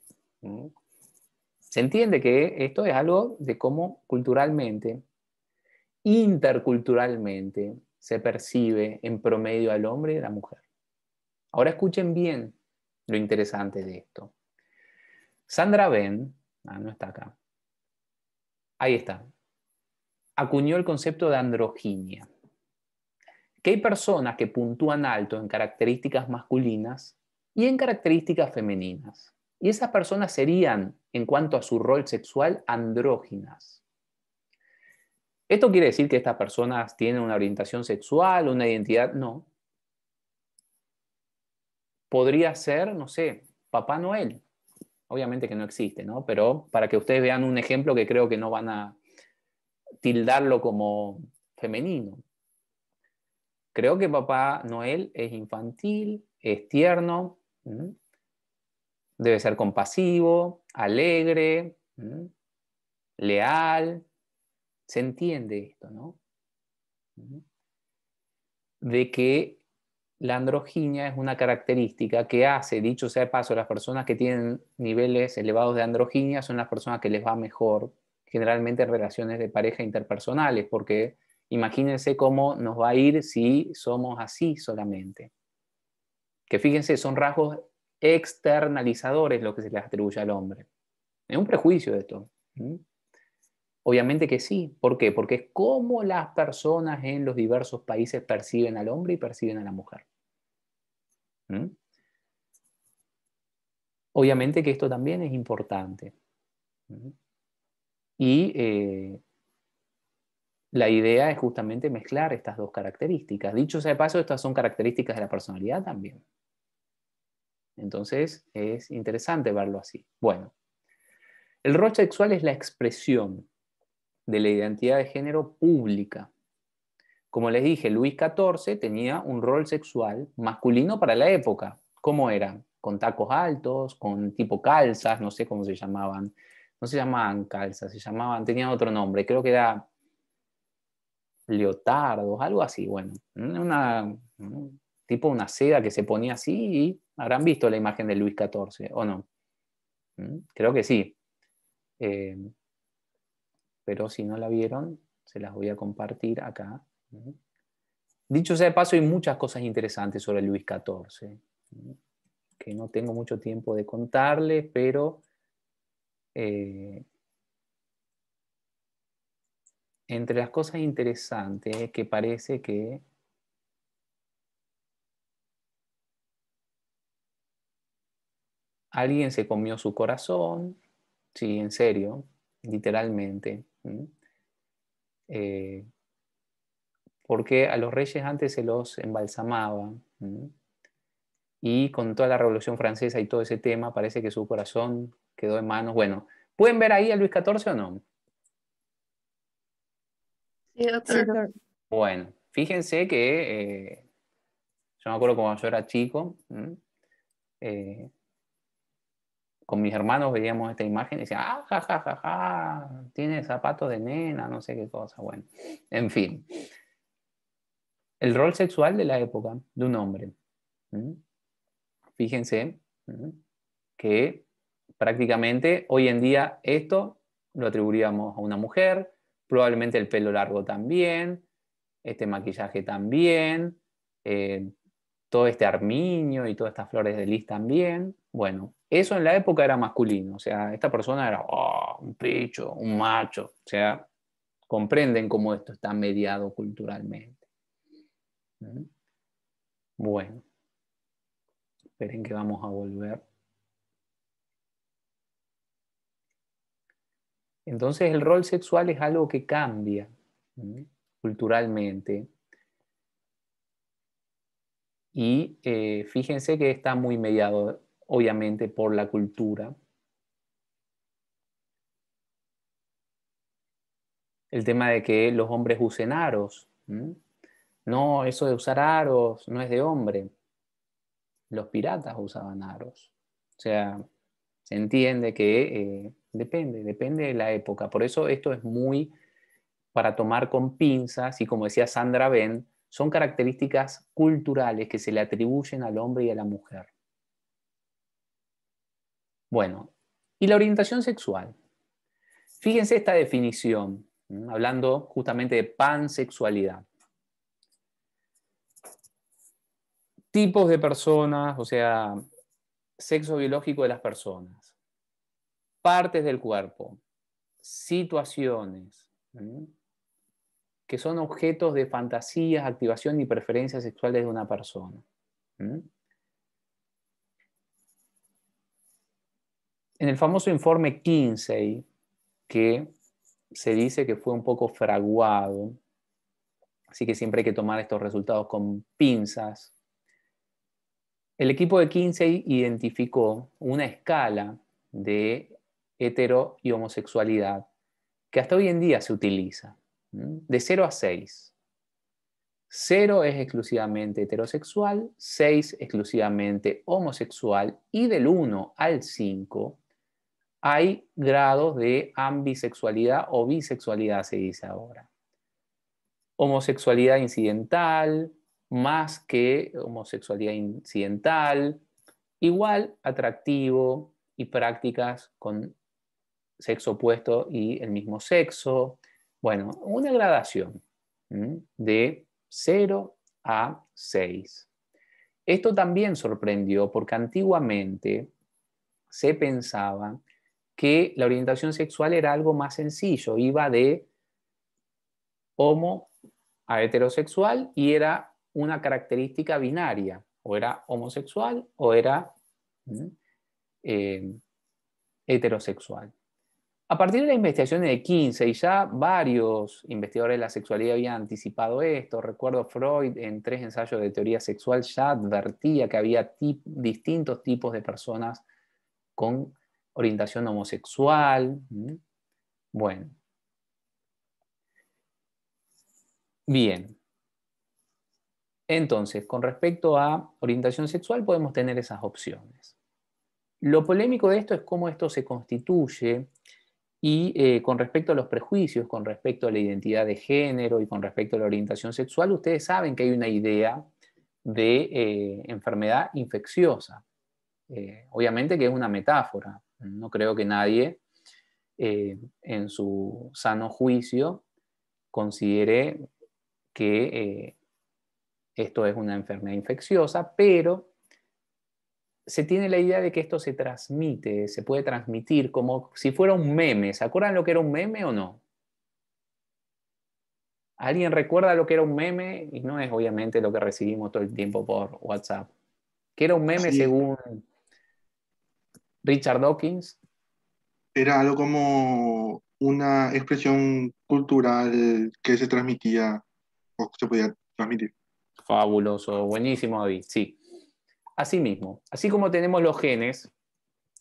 Se entiende que esto es algo de cómo culturalmente, interculturalmente, se percibe en promedio al hombre y a la mujer. Ahora escuchen bien lo interesante de esto. Sandra Ben, ah, no está acá. Ahí está, acuñó el concepto de androginia, que hay personas que puntúan alto en características masculinas y en características femeninas. Y esas personas serían, en cuanto a su rol sexual, andróginas. ¿Esto quiere decir que estas personas tienen una orientación sexual, una identidad? No. Podría ser, no sé, Papá Noel. Obviamente que no existe, ¿no? Pero para que ustedes vean un ejemplo que creo que no van a, tildarlo como femenino. Creo que Papá Noel es infantil, es tierno, debe ser compasivo, alegre, leal. Se entiende esto, ¿no? De que la androginia es una característica que hace, dicho sea de paso, las personas que tienen niveles elevados de androginia son las personas que les va mejor generalmente relaciones de pareja interpersonales, porque imagínense cómo nos va a ir si somos así solamente. Que fíjense, son rasgos externalizadores lo que se les atribuye al hombre. Es un prejuicio esto. Obviamente que sí. ¿Por qué? Porque es cómo las personas en los diversos países perciben al hombre y perciben a la mujer. Obviamente que esto también es importante. Y eh, la idea es justamente mezclar estas dos características. Dicho sea de paso, estas son características de la personalidad también. Entonces es interesante verlo así. Bueno, el rol sexual es la expresión de la identidad de género pública. Como les dije, Luis XIV tenía un rol sexual masculino para la época. ¿Cómo era? Con tacos altos, con tipo calzas, no sé cómo se llamaban no se llamaban calzas, se llamaban, tenían otro nombre, creo que era leotardos, algo así, bueno, una, tipo una seda que se ponía así y habrán visto la imagen de Luis XIV, ¿o no? Mm, creo que sí. Eh, pero si no la vieron, se las voy a compartir acá. Mm. Dicho sea de paso, hay muchas cosas interesantes sobre Luis XIV, mm, que no tengo mucho tiempo de contarles, pero eh, entre las cosas interesantes es que parece que alguien se comió su corazón, sí, en serio, literalmente. Eh, porque a los reyes antes se los embalsamaba Y con toda la Revolución Francesa y todo ese tema, parece que su corazón quedó en manos. Bueno, ¿pueden ver ahí a Luis XIV o no? Sí, Bueno, fíjense que eh, yo me acuerdo cuando yo era chico, eh, con mis hermanos veíamos esta imagen y decían, ah, ja, ja, ja, ja, tiene zapatos de nena, no sé qué cosa. Bueno, en fin. El rol sexual de la época de un hombre. Fíjense que prácticamente hoy en día esto lo atribuiríamos a una mujer, probablemente el pelo largo también, este maquillaje también, eh, todo este armiño y todas estas flores de lis también. Bueno, eso en la época era masculino, o sea, esta persona era ah, un pecho, un macho, o sea, comprenden cómo esto está mediado culturalmente. ¿Mm? Bueno, esperen que vamos a volver. Entonces el rol sexual es algo que cambia culturalmente. Y eh, fíjense que está muy mediado, obviamente, por la cultura. El tema de que los hombres usen aros. No, eso de usar aros no es de hombre. Los piratas usaban aros. O sea, se entiende que eh, depende, depende de la época. Por eso esto es muy para tomar con pinzas y como decía Sandra Ben, son características culturales que se le atribuyen al hombre y a la mujer. Bueno, y la orientación sexual. Fíjense esta definición, hablando justamente de pansexualidad. Tipos de personas, o sea, sexo biológico de las personas partes del cuerpo, situaciones, que son objetos de fantasías, activación y preferencias sexuales de una persona. En el famoso informe Kinsey, que se dice que fue un poco fraguado, así que siempre hay que tomar estos resultados con pinzas, el equipo de Kinsey identificó una escala de hetero y homosexualidad, que hasta hoy en día se utiliza, de 0 a 6. 0 es exclusivamente heterosexual, 6 exclusivamente homosexual y del 1 al 5 hay grados de ambisexualidad o bisexualidad, se dice ahora. Homosexualidad incidental, más que homosexualidad incidental, igual atractivo y prácticas con sexo opuesto y el mismo sexo. Bueno, una gradación de 0 a 6. Esto también sorprendió porque antiguamente se pensaba que la orientación sexual era algo más sencillo, iba de homo a heterosexual y era una característica binaria, o era homosexual o era eh, heterosexual. A partir de las investigaciones de 15, y ya varios investigadores de la sexualidad habían anticipado esto, recuerdo Freud en tres ensayos de teoría sexual ya advertía que había distintos tipos de personas con orientación homosexual. Bueno. Bien. Entonces, con respecto a orientación sexual, podemos tener esas opciones. Lo polémico de esto es cómo esto se constituye y eh, con respecto a los prejuicios, con respecto a la identidad de género y con respecto a la orientación sexual, ustedes saben que hay una idea de eh, enfermedad infecciosa. Eh, obviamente que es una metáfora. No creo que nadie en su sano juicio considere que esto es una enfermedad infecciosa, pero se tiene la idea de que esto se transmite, se puede transmitir como si fuera un meme. ¿Se acuerdan lo que era un meme o no? ¿Alguien recuerda lo que era un meme? Y no es obviamente lo que recibimos todo el tiempo por WhatsApp. ¿Qué era un meme según Richard
Dawkins? Era algo como una expresión cultural que se transmitía o se podía transmitir.
Fabuloso, buenísimo David, sí. Asimismo, así como tenemos los genes,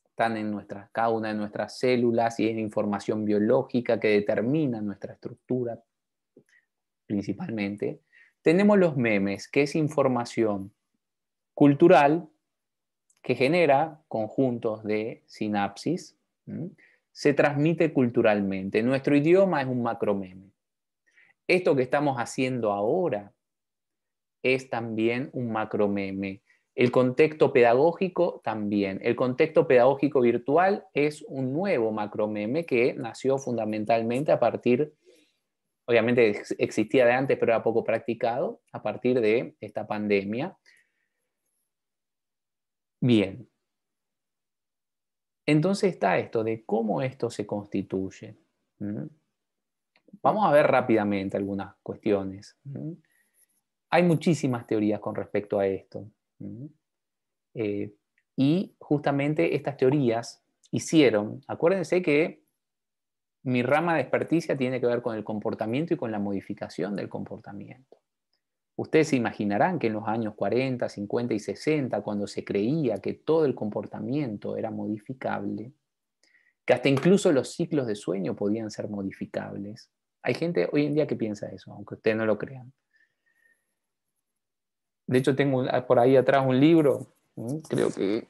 están en nuestra, cada una de nuestras células y la información biológica que determina nuestra estructura principalmente, tenemos los memes, que es información cultural que genera conjuntos de sinapsis, se transmite culturalmente. Nuestro idioma es un macromeme. Esto que estamos haciendo ahora es también un macromeme el contexto pedagógico también. El contexto pedagógico virtual es un nuevo macromeme que nació fundamentalmente a partir, obviamente existía de antes, pero era poco practicado, a partir de esta pandemia. Bien. Entonces está esto de cómo esto se constituye. Vamos a ver rápidamente algunas cuestiones. Hay muchísimas teorías con respecto a esto. Eh, y justamente estas teorías hicieron, acuérdense que mi rama de experticia tiene que ver con el comportamiento y con la modificación del comportamiento. Ustedes se imaginarán que en los años 40, 50 y 60, cuando se creía que todo el comportamiento era modificable, que hasta incluso los ciclos de sueño podían ser modificables. Hay gente hoy en día que piensa eso, aunque ustedes no lo crean. De hecho, tengo ah, por ahí atrás un libro, creo que...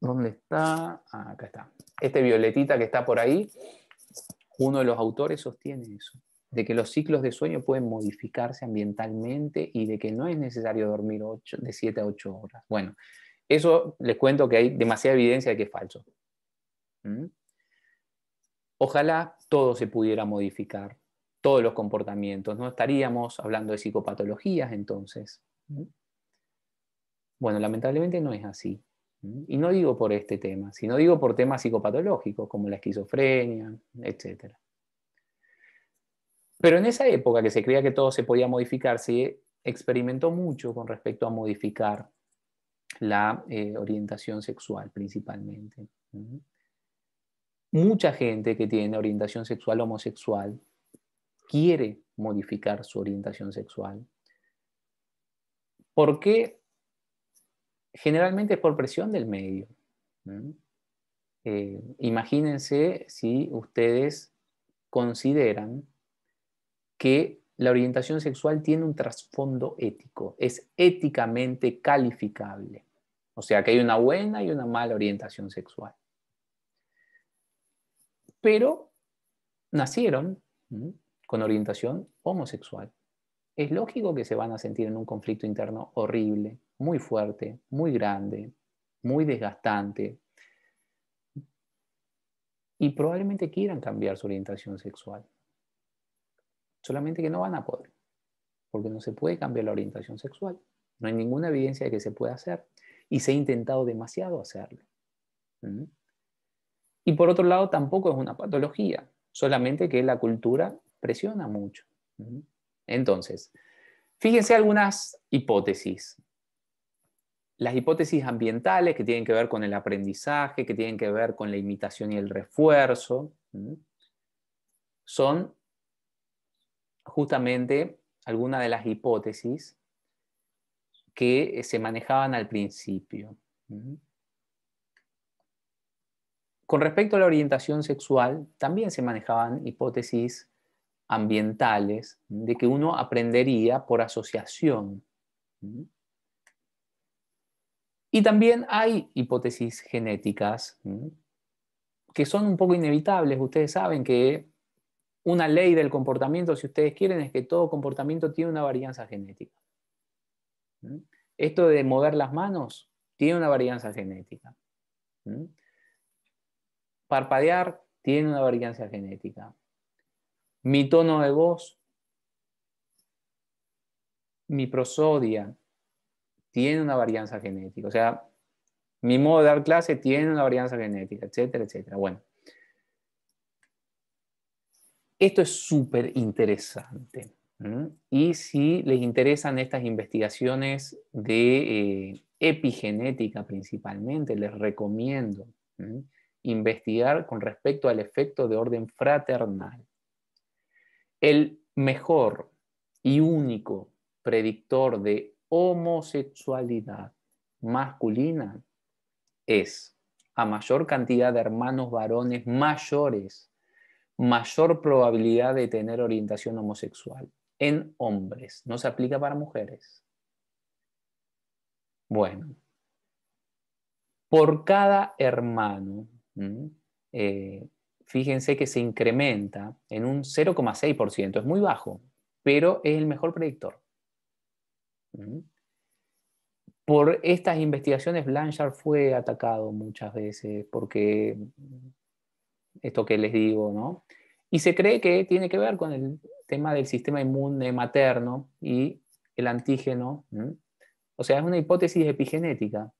¿Dónde está? Ah, acá está. Este violetita que está por ahí, uno de los autores sostiene eso, de que los ciclos de sueño pueden modificarse ambientalmente y de que no es necesario dormir de 7 a 8 horas. Bueno, eso les cuento que hay demasiada evidencia de que es falso. Ojalá todo se pudiera modificar, todos los comportamientos. No estaríamos hablando de psicopatologías entonces. Bueno, lamentablemente no es así. Y no digo por este tema, sino digo por temas psicopatológicos como la esquizofrenia, etc. Pero en esa época que se creía que todo se podía modificar, se experimentó mucho con respecto a modificar la eh, orientación sexual principalmente. Mucha gente que tiene orientación sexual homosexual quiere modificar su orientación sexual porque qué? Generalmente es por presión del medio. Eh, imagínense si ustedes consideran que la orientación sexual tiene un trasfondo ético, es éticamente calificable. O sea que hay una buena y una mala orientación sexual. Pero nacieron con orientación homosexual es lógico que se van a sentir en un conflicto interno horrible, muy fuerte, muy grande, muy desgastante. Y probablemente quieran cambiar su orientación sexual. Solamente que no van a poder, porque no se puede cambiar la orientación sexual. No hay ninguna evidencia de que se pueda hacer y se ha intentado demasiado hacerlo. ¿Mm? Y por otro lado, tampoco es una patología, solamente que la cultura presiona mucho. ¿Mm? Entonces, fíjense algunas hipótesis. Las hipótesis ambientales que tienen que ver con el aprendizaje, que tienen que ver con la imitación y el refuerzo, son justamente algunas de las hipótesis que eh, se manejaban al principio. Con respecto a la orientación sexual, también se manejaban hipótesis ambientales de que uno aprendería por asociación. Y también hay hipótesis genéticas que son un poco inevitables. Ustedes saben que una ley del comportamiento, si ustedes quieren, es que todo comportamiento tiene una varianza genética. Esto de mover las manos tiene una varianza genética. Parpadear tiene una varianza genética mi tono de voz, mi prosodia tiene una varianza genética, o sea, mi modo de dar clase tiene una varianza genética, etcétera, etcétera. Bueno, esto es súper interesante. Y si les interesan estas investigaciones de eh, epigenética principalmente, les recomiendo investigar con respecto al efecto de orden fraternal. El mejor y único predictor de homosexualidad masculina es a mayor cantidad de hermanos varones mayores, mayor probabilidad de tener orientación homosexual en hombres. No se aplica para mujeres. Bueno, por cada hermano fíjense que se incrementa en un 0,6%, es muy bajo, pero es el mejor predictor. ¿Mm? Por estas investigaciones, Blanchard fue atacado muchas veces, porque mm, esto que les digo, ¿no? Y se cree que tiene que ver con el tema del sistema inmune materno y el antígeno. O sea, es una hipótesis epigenética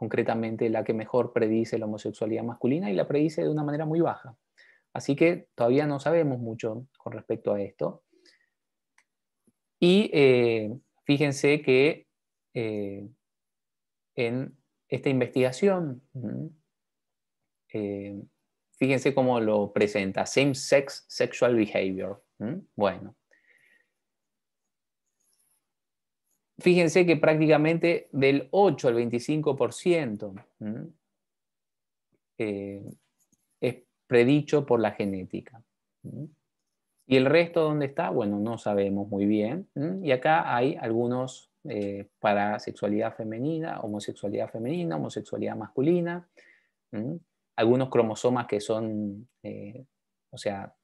concretamente la que mejor predice la homosexualidad masculina y la predice de una manera muy baja. Así que todavía no sabemos mucho con respecto a esto. Y eh, fíjense que eh, en esta investigación, eh, fíjense cómo lo presenta, Same Sex Sexual Behavior. Bueno, fíjense que prácticamente del 8 al 25% eh, es predicho por la genética. ¿Y el resto dónde está? Bueno, no sabemos muy bien. Y acá hay algunos eh, para sexualidad femenina, homosexualidad femenina, homosexualidad masculina, algunos cromosomas que son, eh, o sea,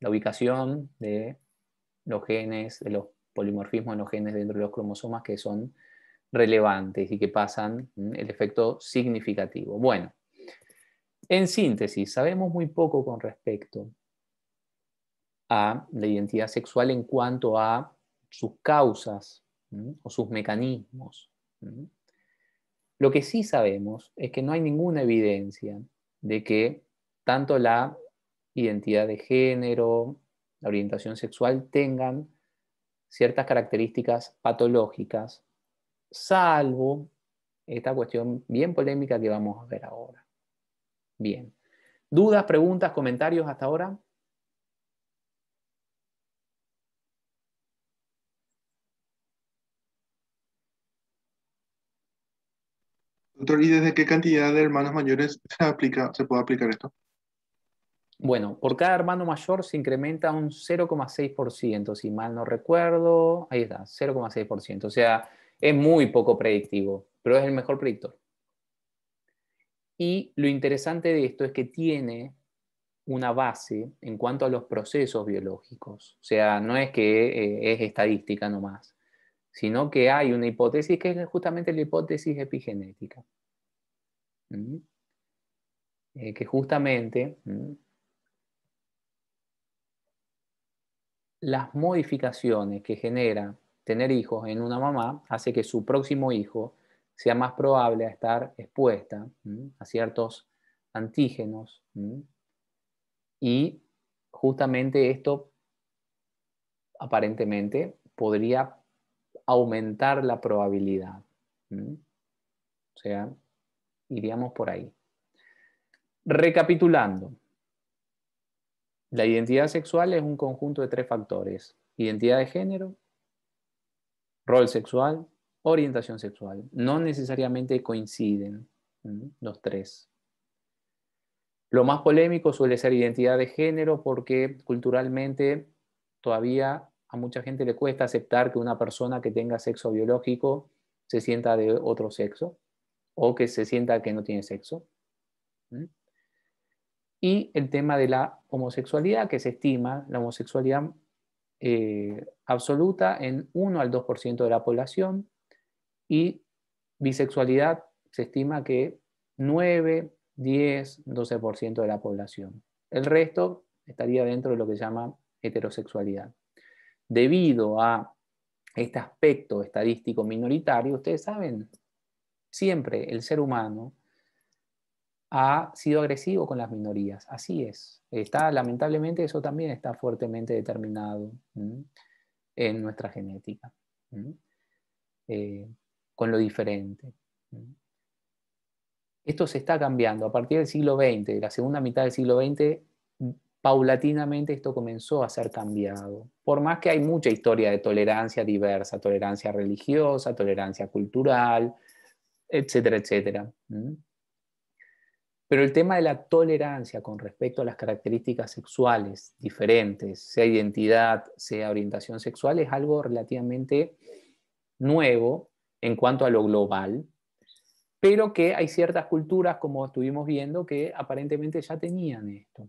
la ubicación de los genes, de los polimorfismo en los genes dentro de los cromosomas que son relevantes y que pasan mm, el efecto significativo. Bueno, en síntesis, sabemos muy poco con respecto a la identidad sexual en cuanto a sus causas mm, o sus mecanismos. Mm. Lo que sí sabemos es que no hay ninguna evidencia de que tanto la identidad de género, la orientación sexual tengan ciertas características patológicas, salvo esta cuestión bien polémica que vamos a ver ahora. Bien. ¿Dudas, preguntas, comentarios hasta ahora?
Doctor, ¿y desde qué cantidad de hermanos mayores se, aplica, se puede aplicar esto?
Bueno, por cada hermano mayor se incrementa un 0,6%, si mal no recuerdo. Ahí está, 0,6%. O sea, es muy poco predictivo, pero es el mejor predictor. Y lo interesante de esto es que tiene una base en cuanto a los procesos biológicos. O sea, no es que eh, es estadística nomás, sino que hay una hipótesis que es justamente la hipótesis epigenética. ¿Mm? Eh, que justamente ¿Mm? las modificaciones que genera tener hijos en una mamá hace que su próximo hijo sea más probable a estar expuesta a ciertos antígenos. Y justamente esto aparentemente podría aumentar la probabilidad. O sea, iríamos por ahí. Recapitulando, la identidad sexual es un conjunto de tres factores. Identidad de género, rol sexual, orientación sexual. No necesariamente coinciden los tres. Lo más polémico suele ser identidad de género porque culturalmente todavía a mucha gente le cuesta aceptar que una persona que tenga sexo biológico se sienta de otro sexo o que se sienta que no tiene sexo y el tema de la homosexualidad, que se estima la homosexualidad eh, absoluta en 1 al 2% de la población, y bisexualidad se estima que 9, 10, 12% de la población. El resto estaría dentro de lo que se llama heterosexualidad. Debido a este aspecto estadístico minoritario, ustedes saben, siempre el ser humano ha sido agresivo con las minorías. Así es. Está, lamentablemente, eso también está fuertemente determinado en nuestra genética, eh, con lo diferente. Esto se está cambiando. A partir del siglo XX, de la segunda mitad del siglo XX, paulatinamente esto comenzó a ser cambiado. Por más que hay mucha historia de tolerancia diversa, tolerancia religiosa, tolerancia cultural, etcétera, etcétera. Pero el tema de la tolerancia con respecto a las características sexuales diferentes, sea identidad, sea orientación sexual, es algo relativamente nuevo en cuanto a lo global, pero que hay ciertas culturas, como estuvimos viendo, que aparentemente ya tenían esto.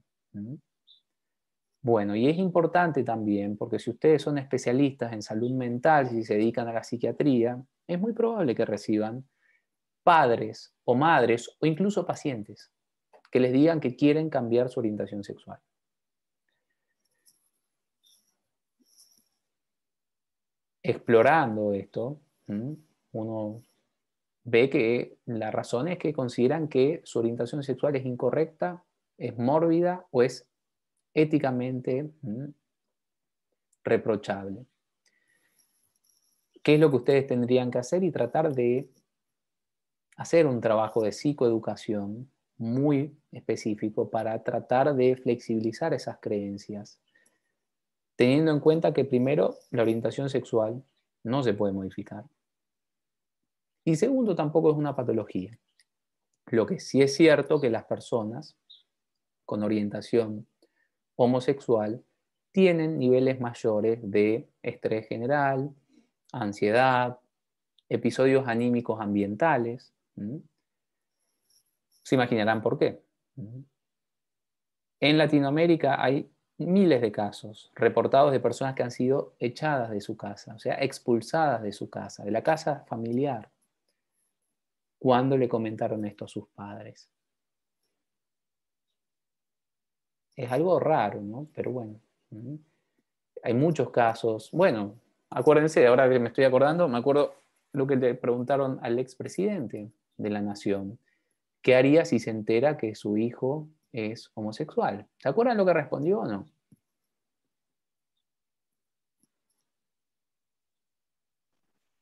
Bueno, y es importante también, porque si ustedes son especialistas en salud mental, si se dedican a la psiquiatría, es muy probable que reciban padres o madres o incluso pacientes que les digan que quieren cambiar su orientación sexual. Explorando esto, uno ve que la razón es que consideran que su orientación sexual es incorrecta, es mórbida o es éticamente reprochable. ¿Qué es lo que ustedes tendrían que hacer y tratar de hacer un trabajo de psicoeducación muy específico para tratar de flexibilizar esas creencias, teniendo en cuenta que primero la orientación sexual no se puede modificar y segundo tampoco es una patología. Lo que sí es cierto que las personas con orientación homosexual tienen niveles mayores de estrés general, ansiedad, episodios anímicos ambientales, se imaginarán por qué. En Latinoamérica hay miles de casos reportados de personas que han sido echadas de su casa, o sea, expulsadas de su casa, de la casa familiar, cuando le comentaron esto a sus padres. Es algo raro, ¿no? Pero bueno, hay muchos casos. Bueno, acuérdense, ahora que me estoy acordando, me acuerdo lo que le preguntaron al expresidente de la nación. ¿Qué haría si se entera que su hijo es homosexual? ¿Se acuerdan lo que respondió o no?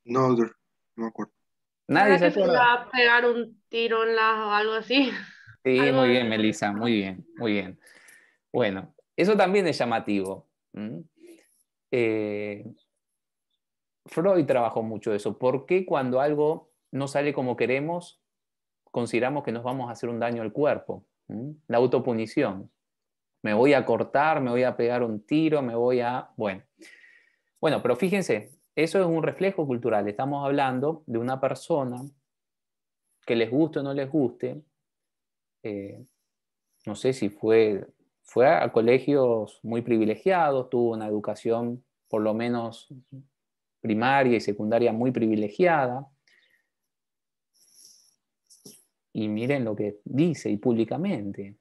No, no me acuerdo. Nadie se acuerda.
A pegar un tiro en la o algo así.
Sí, muy bien, Melissa, muy bien, muy bien. Bueno, eso también es llamativo. Eh, Freud trabajó mucho eso. ¿Por qué cuando algo no sale como queremos, consideramos que nos vamos a hacer un daño al cuerpo. La autopunición. Me voy a cortar, me voy a pegar un tiro, me voy a... Bueno, bueno pero fíjense, eso es un reflejo cultural. Estamos hablando de una persona que les guste o no les guste. Eh, no sé si fue, fue a colegios muy privilegiados, tuvo una educación por lo menos primaria y secundaria muy privilegiada, y miren lo que dice y públicamente.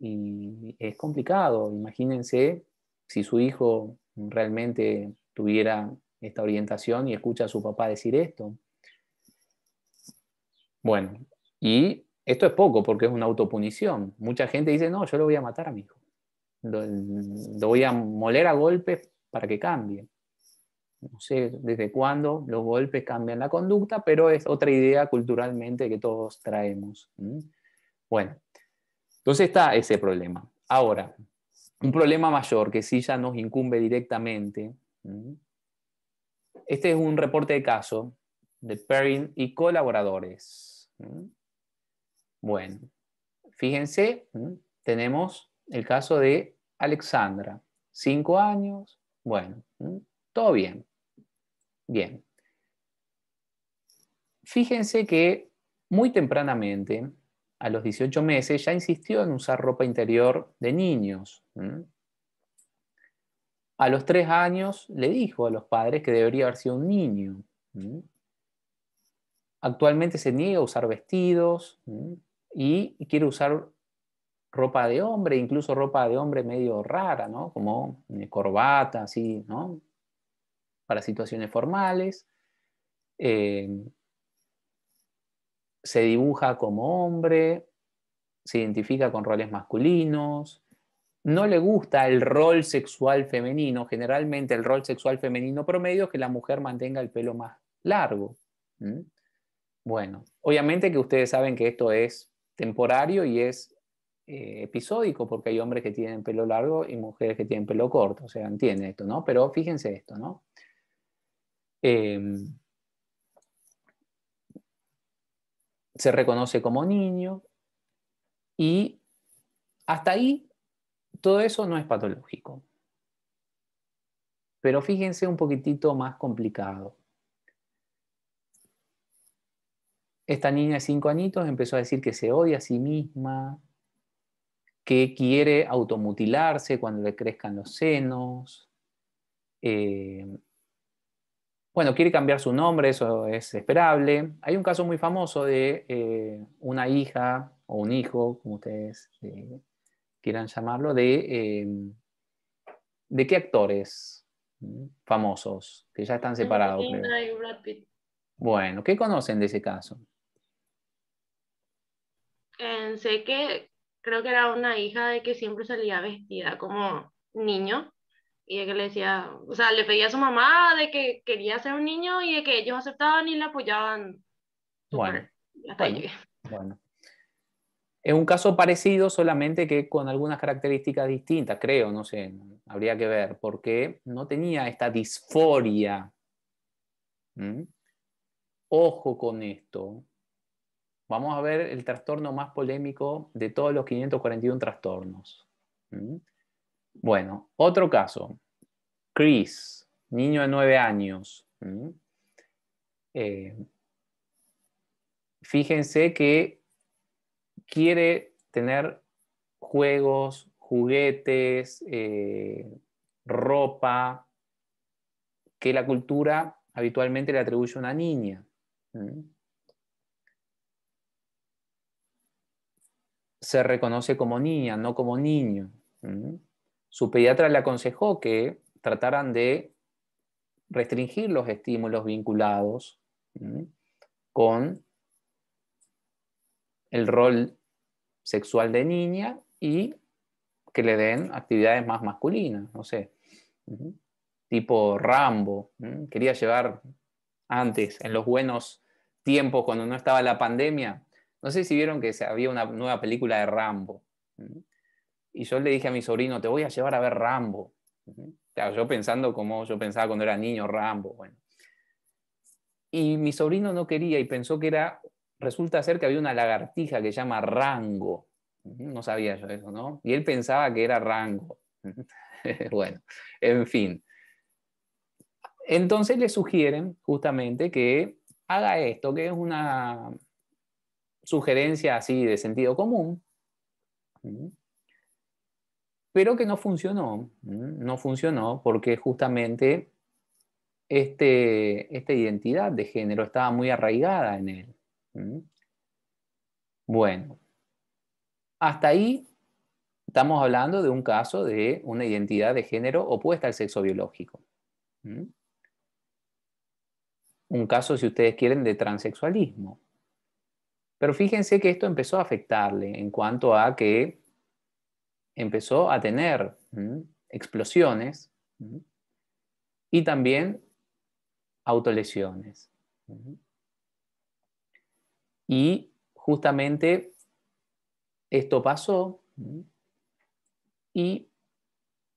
Y es complicado, imagínense si su hijo realmente tuviera esta orientación y escucha a su papá decir esto. Bueno, y esto es poco porque es una autopunición. Mucha gente dice, no, yo lo voy a matar a mi hijo. lo voy a moler a golpes para que cambie no sé desde cuándo los golpes cambian la conducta, pero es otra idea culturalmente que todos traemos. Bueno, entonces está ese problema. Ahora, un problema mayor que sí ya nos incumbe directamente. Este es un reporte de caso de Perrin y colaboradores. Bueno, fíjense, tenemos el caso de Alexandra, cinco años, bueno, todo bien. Bien. Fíjense que muy tempranamente, a los 18 meses, ya insistió en usar ropa interior de niños. A los 3 años le dijo a los padres que debería haber sido un niño. Actualmente se niega a usar vestidos y quiere usar ropa de hombre, incluso ropa de hombre medio rara, ¿no? Como eh, corbata, así, ¿no? para situaciones formales, eh, se dibuja como hombre, se identifica con roles masculinos, no le gusta el rol sexual femenino, generalmente el rol sexual femenino promedio es que la mujer mantenga el pelo más largo. Bueno, obviamente que ustedes saben que esto es temporario y es eh, episódico, porque hay hombres que tienen pelo largo y mujeres que tienen pelo corto, o sea, entienden esto, ¿no? Pero fíjense esto, ¿no? Em, se reconoce como niño y hasta ahí todo eso no es patológico. Pero fíjense un poquitito más complicado. Esta niña de 5 añitos empezó a decir que se odia a sí
misma,
que quiere automutilarse cuando le crezcan los senos, eh, bueno, quiere cambiar su nombre, eso es esperable. Hay un caso muy famoso de eh, una hija o un hijo, como ustedes eh, quieran llamarlo, de, em, de qué actores mm, famosos que ya están separados. Bueno, ¿qué conocen de ese caso?
Eh, sé que creo que era una hija de que siempre salía vestida como niño y que le decía, o sea, le pedía a su mamá de que quería ser un niño y de que ellos aceptaban y le apoyaban. Bueno, hasta
Es un caso parecido, solamente que con algunas características distintas, creo, no sé, habría que ver, porque no tenía esta disforia. ¿Mm? Ojo con esto. Vamos a ver el trastorno más polémico de todos los 541 trastornos. ¿Mm? Bueno, otro caso. Chris, niño de nueve años. Eh, fíjense que quiere tener juegos, juguetes, eh, ropa, que la cultura habitualmente le atribuye a una niña. Se reconoce como niña, no como niño. Su pediatra le aconsejó que trataran de restringir los estímulos vinculados con el rol sexual de niña y que le den actividades más masculinas, no sé, tipo Rambo. Quería llevar antes, en los buenos tiempos, cuando no estaba la pandemia, no sé si vieron que había una nueva película de Rambo. Y yo le dije a mi sobrino, te voy a llevar a ver Rambo. yo pensando como yo pensaba cuando era niño Rambo. Y mi sobrino no quería y pensó que era, resulta ser que había una lagartija que se llama Rango. No sabía yo eso, ¿no? Y él pensaba que era Rango. bueno, en fin. Entonces le sugieren justamente que haga esto, que es una sugerencia así de sentido común pero que no funcionó, no funcionó porque justamente este, esta identidad de género estaba muy arraigada en él. Bueno, hasta ahí estamos hablando de un caso de una identidad de género opuesta al sexo biológico. Un caso, si ustedes quieren, de transexualismo. Pero fíjense que esto empezó a afectarle en cuanto a que empezó a tener explosiones y también autolesiones. Y justamente esto pasó y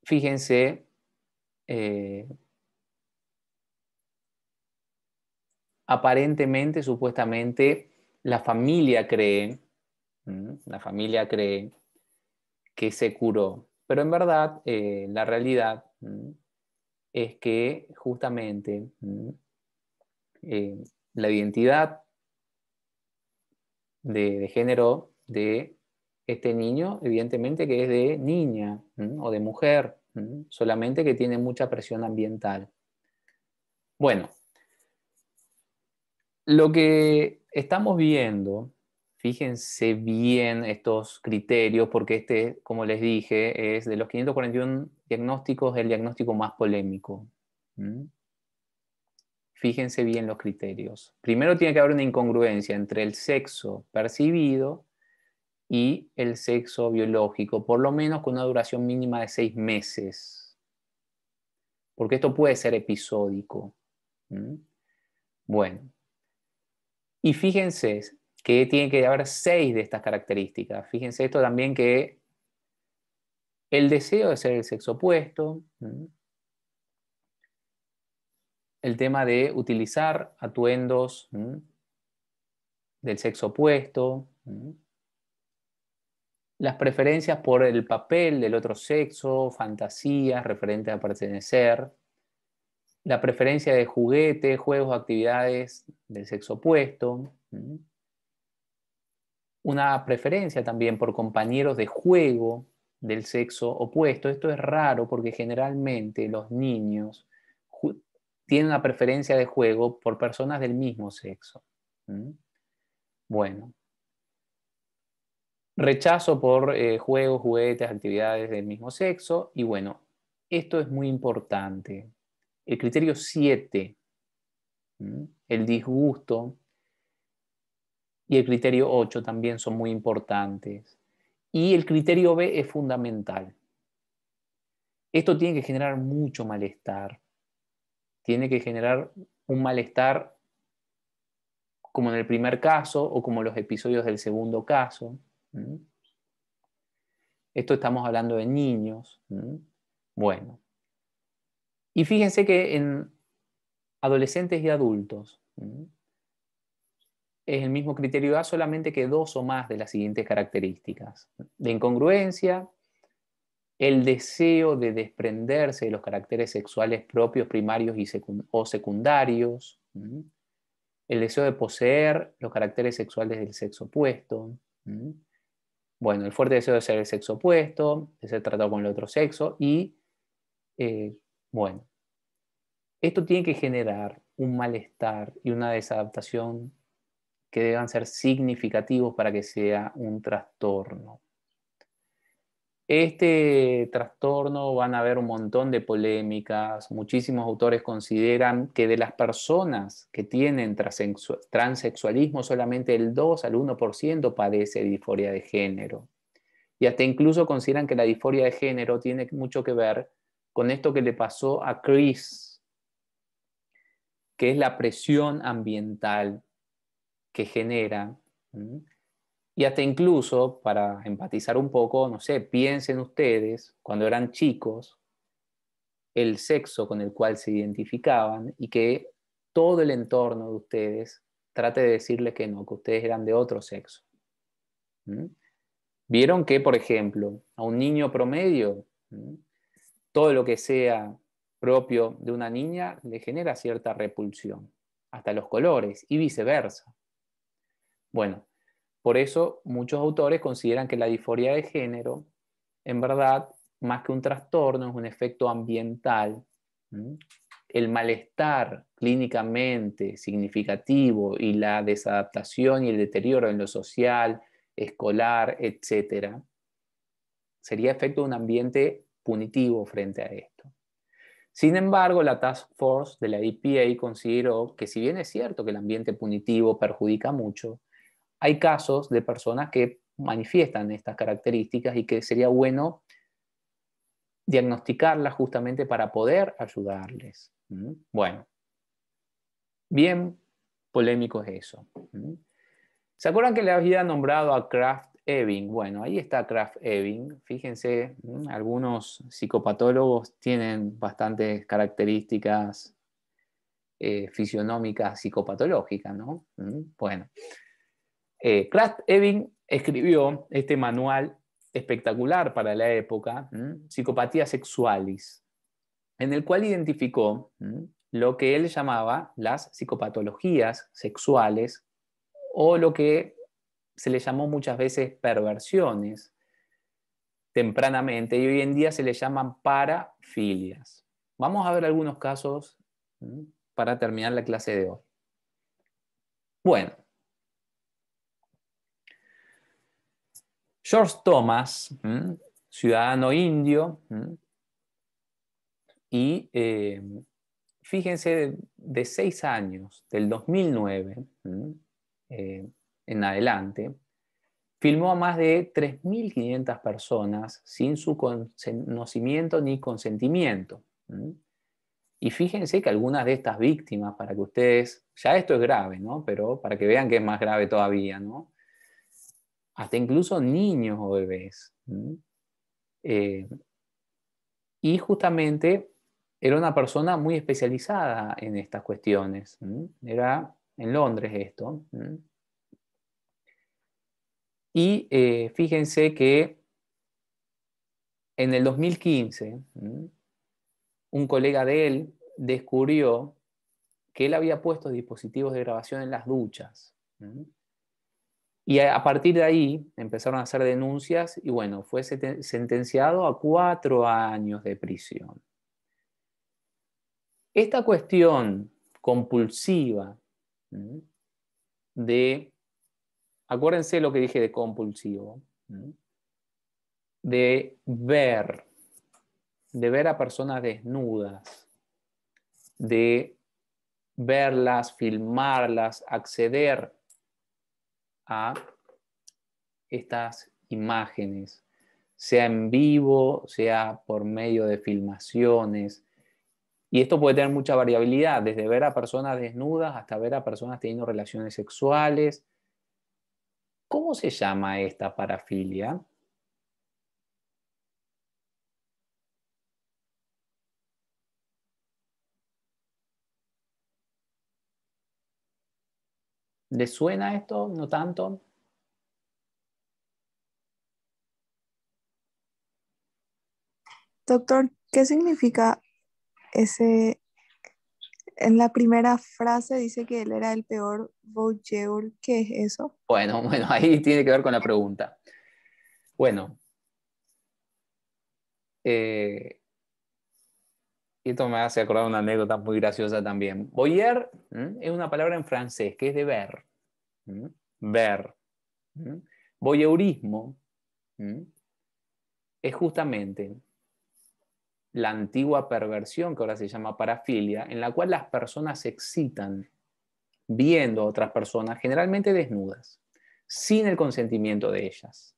fíjense eh, aparentemente, supuestamente, la familia cree, la familia cree que se curó. Pero en verdad, eh, la realidad es que justamente eh, la identidad de, género de este niño, evidentemente que es de niña o de mujer, solamente que tiene mucha presión ambiental. Bueno, lo que estamos viendo Fíjense bien estos criterios, porque este, como les dije, es de los 541 diagnósticos el diagnóstico más polémico. Fíjense bien los criterios. Primero tiene que haber una incongruencia entre el sexo percibido y el sexo biológico, por lo menos con una duración mínima de seis meses, porque esto puede ser episódico. Bueno, y fíjense, que tiene que haber seis de estas características. Fíjense esto también que el deseo de ser el sexo opuesto, el tema de utilizar atuendos del sexo opuesto, las preferencias por el papel del otro sexo, fantasías referentes a pertenecer, la preferencia de juguetes, juegos, actividades del sexo opuesto, una preferencia también por compañeros de juego del sexo opuesto. Esto es raro porque generalmente los niños tienen una preferencia de juego por personas del mismo sexo. Bueno. Rechazo por eh, juegos, juguetes, actividades del mismo sexo. Y bueno, esto es muy importante. El criterio 7, el disgusto y el criterio 8 también son muy importantes. Y el criterio B es fundamental. Esto tiene que generar mucho malestar. Tiene que generar un malestar como en el primer caso o como los episodios del segundo caso. Esto estamos hablando de niños. Bueno. Y fíjense que en adolescentes y adultos, es el mismo criterio A, solamente que dos o más de las siguientes características. De incongruencia, el deseo de desprenderse de los caracteres sexuales propios, primarios y o secundarios,
el
deseo de poseer los caracteres sexuales del sexo opuesto, bueno, el fuerte deseo de ser el sexo opuesto, de ser tratado con el otro sexo y, eh, bueno, esto tiene que generar un malestar y una desadaptación que deban ser significativos para que sea un trastorno. Este trastorno van a haber un montón de polémicas. Muchísimos autores consideran que de las personas que tienen transexualismo, solamente el 2 al 1% padece disforia de género. Y hasta incluso consideran que la disforia de género tiene mucho que ver con esto que le pasó a Chris, que es la presión ambiental que genera. Y hasta incluso, para empatizar un poco, no sé, piensen ustedes, cuando eran chicos, el sexo con el cual se identificaban y que todo el entorno de ustedes trate de decirles que no, que ustedes eran de otro sexo. Vieron que, por ejemplo, a un niño promedio, todo lo que sea propio de una niña le genera cierta repulsión, hasta los colores y viceversa. Bueno, por eso muchos autores consideran que la disforia de género, en verdad, más que un trastorno, es un efecto ambiental. El malestar clínicamente significativo y la desadaptación y el deterioro en lo social, escolar, etcétera, sería efecto de un ambiente punitivo frente a esto. Sin embargo, la Task Force de la EPA consideró que si bien es cierto que el ambiente punitivo perjudica mucho, hay casos de personas que manifiestan estas características y que sería bueno diagnosticarlas justamente para poder ayudarles. Bueno, bien polémico es eso. ¿Se acuerdan que le había nombrado a Kraft Ebing? Bueno, ahí está Kraft Ebing. Fíjense, algunos psicopatólogos tienen bastantes características eh, fisionómicas psicopatológicas, ¿no? Bueno. Eh, Kraft Ebing escribió este manual espectacular para la época, psicopatías Psicopatía Sexualis, en el cual identificó lo que él llamaba las psicopatologías sexuales o lo que se le llamó muchas veces perversiones tempranamente y hoy en día se le llaman parafilias. Vamos a ver algunos casos para terminar la clase de hoy. Bueno, George Thomas, ciudadano indio, y eh, fíjense, de, seis años, del 2009 eh, en adelante, filmó a más de 3.500 personas sin su conocimiento ni consentimiento. Y fíjense que algunas de estas víctimas, para que ustedes, ya esto es grave, ¿no? Pero para que vean que es más grave todavía, ¿no? hasta incluso niños o bebés. Eh, y justamente era una persona muy especializada en estas cuestiones. Era en Londres esto. Y eh, fíjense que en el 2015, un colega de él descubrió que él había puesto dispositivos de grabación en las duchas. Y a partir de ahí empezaron a hacer denuncias y bueno, fue sentenciado a cuatro años de prisión. Esta cuestión compulsiva de, acuérdense lo que dije de compulsivo, de ver, de ver a personas desnudas, de verlas, filmarlas, acceder a estas imágenes, sea en vivo, sea por medio de filmaciones. Y esto puede tener mucha variabilidad, desde ver a personas desnudas hasta ver a personas teniendo relaciones sexuales. ¿Cómo se llama esta parafilia? ¿Le suena esto? ¿No tanto?
Doctor, ¿qué significa
ese... En la primera frase dice que él era el peor voyeur. ¿Qué es eso? Bueno, bueno, ahí tiene que ver con la pregunta. Bueno, eh, y esto me hace acordar una anécdota muy graciosa también. Voyer es una palabra en francés que es de ver. Ver. Voyeurismo es justamente la antigua perversión que ahora se llama parafilia, en la cual las personas se excitan viendo a otras personas, generalmente desnudas, sin el consentimiento de ellas.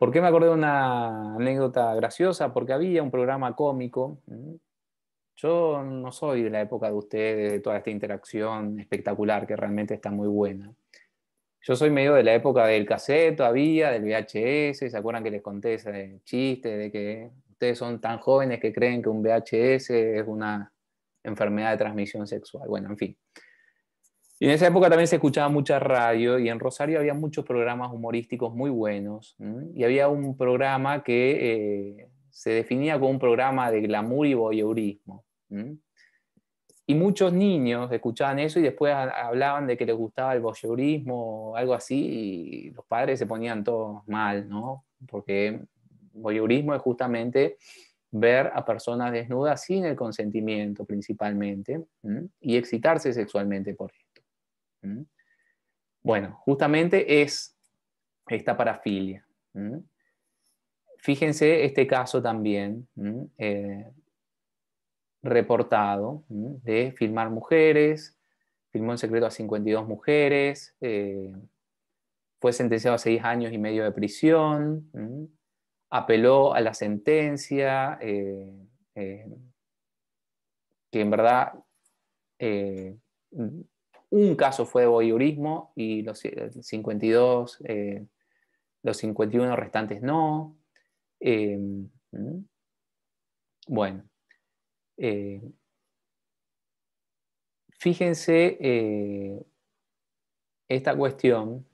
¿Por qué me acordé de una anécdota graciosa? Porque había un programa cómico. Yo no soy de la época de ustedes, de toda esta interacción espectacular que realmente está muy buena. Yo soy medio de la época del cassette todavía, del VHS. ¿Se acuerdan que les conté ese chiste de que ustedes son tan jóvenes que creen que un VHS es una enfermedad de transmisión sexual? Bueno, en fin. Y en esa época también se escuchaba mucha radio y en Rosario había muchos programas humorísticos muy buenos. Y había un programa que eh, se definía como un programa de glamour y voyeurismo. Y muchos niños escuchaban eso y después hablaban de que les gustaba el voyeurismo o algo así y los padres se ponían todos mal, ¿no? Porque voyeurismo es justamente ver a personas desnudas sin el consentimiento principalmente y excitarse sexualmente por ello. ¿Mm? Bueno, justamente es esta parafilia. ¿Mm? Fíjense este caso también ¿Mm? eh, reportado de filmar mujeres, filmó en secreto a 52 mujeres, eh, fue sentenciado a seis años y medio de prisión, apeló a la sentencia, eh, que en verdad un caso fue de voyeurismo y los 52, eh, eh, los 51 restantes no. Em, bueno, eh, fíjense esta cuestión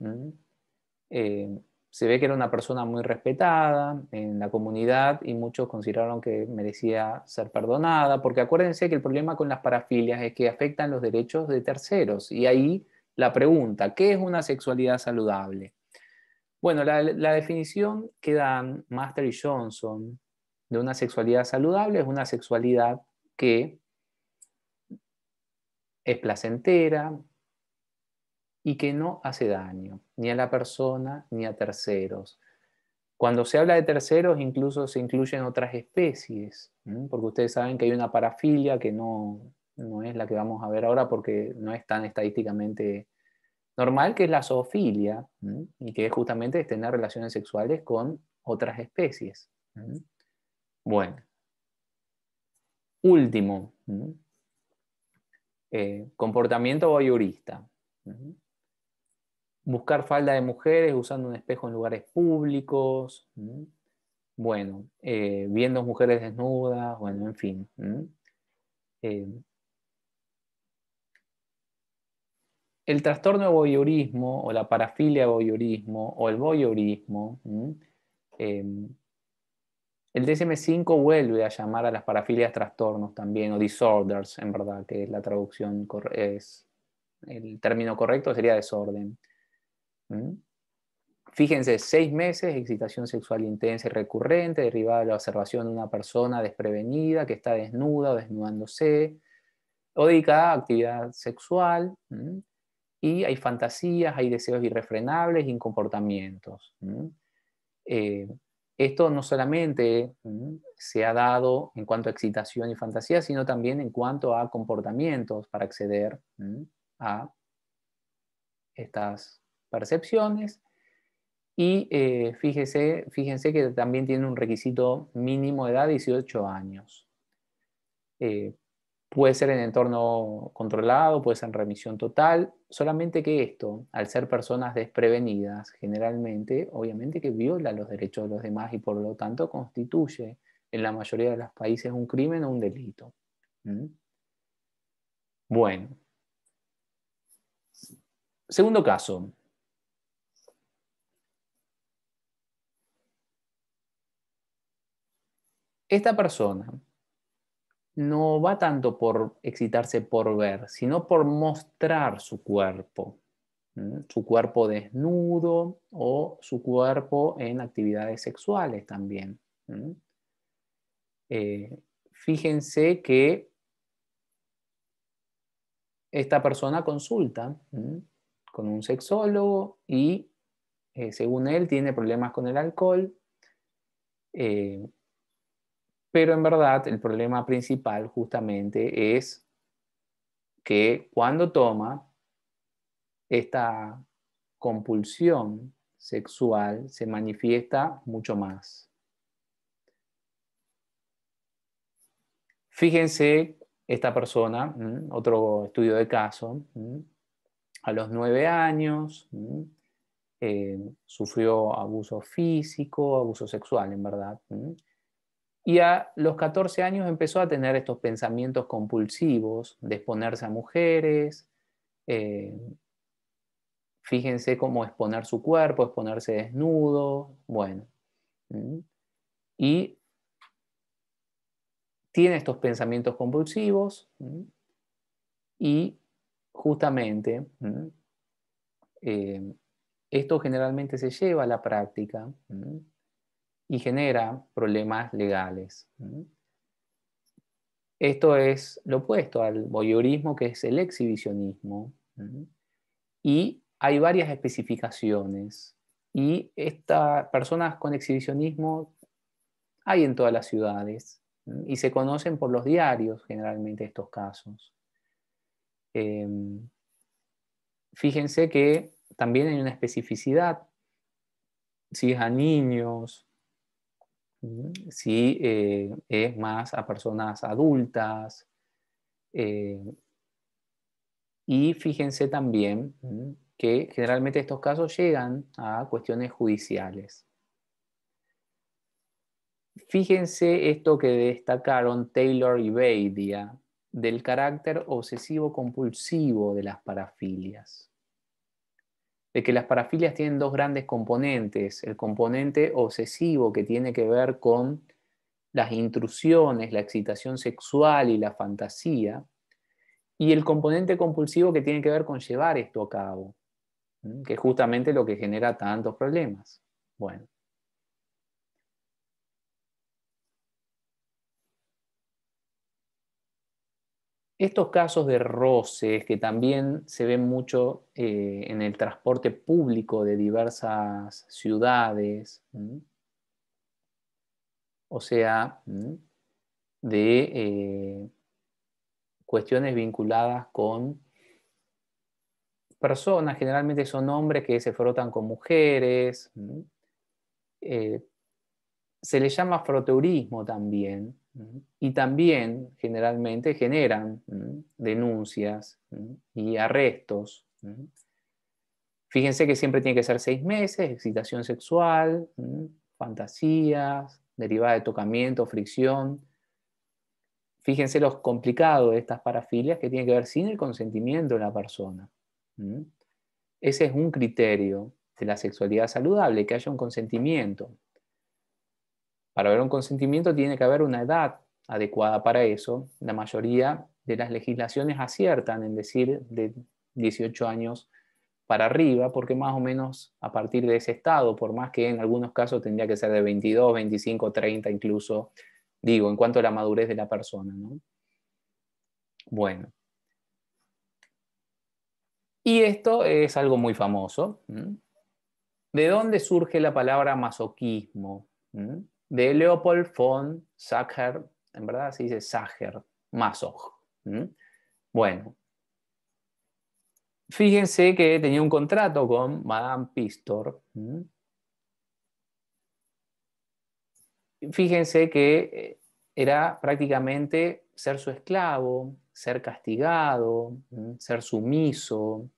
se ve que era una persona muy respetada en la comunidad y muchos consideraron que merecía ser perdonada, porque acuérdense que el problema con las parafilias es que afectan los derechos de terceros. Y ahí la pregunta, ¿qué es una sexualidad saludable? Bueno, la, definición que dan Master y Johnson de una sexualidad saludable es una sexualidad que es placentera, y que no hace daño, ni a la persona ni a terceros. Cuando se habla de terceros, incluso se incluyen otras especies, porque ustedes saben que hay una parafilia que no, no es la que vamos a ver ahora porque no es tan estadísticamente normal, que es la zoofilia, y que es justamente tener relaciones sexuales con otras especies. Bueno, último, eh, comportamiento voyurista buscar falda de mujeres usando un espejo en lugares públicos, bueno, eh, viendo mujeres desnudas, bueno, en fin. Eh, el trastorno de voyeurismo o la parafilia de voyeurismo o el voyeurismo, eh, el DSM-5 vuelve a llamar a las parafilias trastornos también, o disorders en verdad, que es la traducción, es el término correcto sería desorden. ¿Mm? Fíjense, seis meses, excitación sexual intensa y recurrente, derivada de la observación de una persona desprevenida que está desnuda o desnudándose, o dedicada a actividad sexual. ¿Mm? Y hay fantasías, hay deseos irrefrenables y comportamientos. ¿Mm? Eh, esto no solamente se ha dado en cuanto a excitación y fantasía, sino también en cuanto a comportamientos para acceder a estas percepciones. Y eh, fíjese, fíjense que también tiene un requisito mínimo de edad, 18 años. Eh, puede ser en entorno controlado, puede ser en remisión total, solamente que esto, al ser personas desprevenidas, generalmente, obviamente que viola los derechos de los demás y por lo tanto constituye en la mayoría de los países un crimen o un delito. ¿Mm? Bueno. Segundo caso, esta persona no va tanto por excitarse por ver, sino por mostrar su cuerpo, su cuerpo desnudo o su cuerpo en actividades sexuales también. Eh, fíjense que esta persona consulta con un sexólogo y eh, según él tiene problemas con el alcohol. Eh, pero en verdad el problema principal justamente es que cuando toma esta compulsión sexual se manifiesta mucho más. Fíjense esta persona, otro estudio de caso, a los nueve años eh, sufrió abuso físico, abuso sexual en verdad, y a los 14 años empezó a tener estos pensamientos compulsivos de exponerse a mujeres. Eh, fíjense cómo exponer su cuerpo, exponerse desnudo. Bueno. Y tiene estos pensamientos compulsivos y justamente eh, esto generalmente se lleva a la práctica y genera problemas legales. Esto es lo opuesto al voyeurismo, que es el exhibicionismo. Y hay varias especificaciones. Y estas personas con exhibicionismo hay en todas las ciudades y se conocen por los diarios generalmente estos casos. Em, fíjense que también hay una especificidad. Si es a niños, si eh, es más a personas adultas. Eh, y fíjense también que generalmente estos casos llegan a cuestiones judiciales. Fíjense esto que destacaron Taylor y Beidia del carácter obsesivo compulsivo de las parafilias de que las parafilias tienen dos grandes componentes. El componente obsesivo que tiene que ver con las intrusiones, la excitación sexual y la fantasía, y el componente compulsivo que tiene que ver con llevar esto a cabo, que es justamente lo que genera tantos problemas. Bueno. Estos casos de roces que también se ven mucho eh, en el transporte público de diversas ciudades, o sea, de eh, cuestiones vinculadas con personas, generalmente son hombres que se frotan con mujeres, eh, se le llama froteurismo también, y también generalmente generan denuncias y arrestos. Fíjense que siempre tiene que ser seis meses, excitación sexual, fantasías, derivada de tocamiento, fricción. Fíjense lo complicado de estas parafilias que tienen que ver sin el consentimiento de la persona. Ese es un criterio de la sexualidad saludable, que haya un consentimiento. Para haber un consentimiento tiene que haber una edad adecuada para eso. La mayoría de las legislaciones aciertan en decir de 18 años para arriba, porque más o menos a partir de ese estado, por más que en algunos casos tendría que ser de 22, 25, 30 incluso, digo, en cuanto a la madurez de la persona. Bueno. Y esto es algo muy famoso. ¿De dónde surge la palabra masoquismo? de Leopold von Sacher, en verdad se dice Sacher, Masoch. Bueno, fíjense que tenía un contrato con Madame Pistor. Fíjense que eh, era prácticamente ser su esclavo, ser castigado, ser sumiso.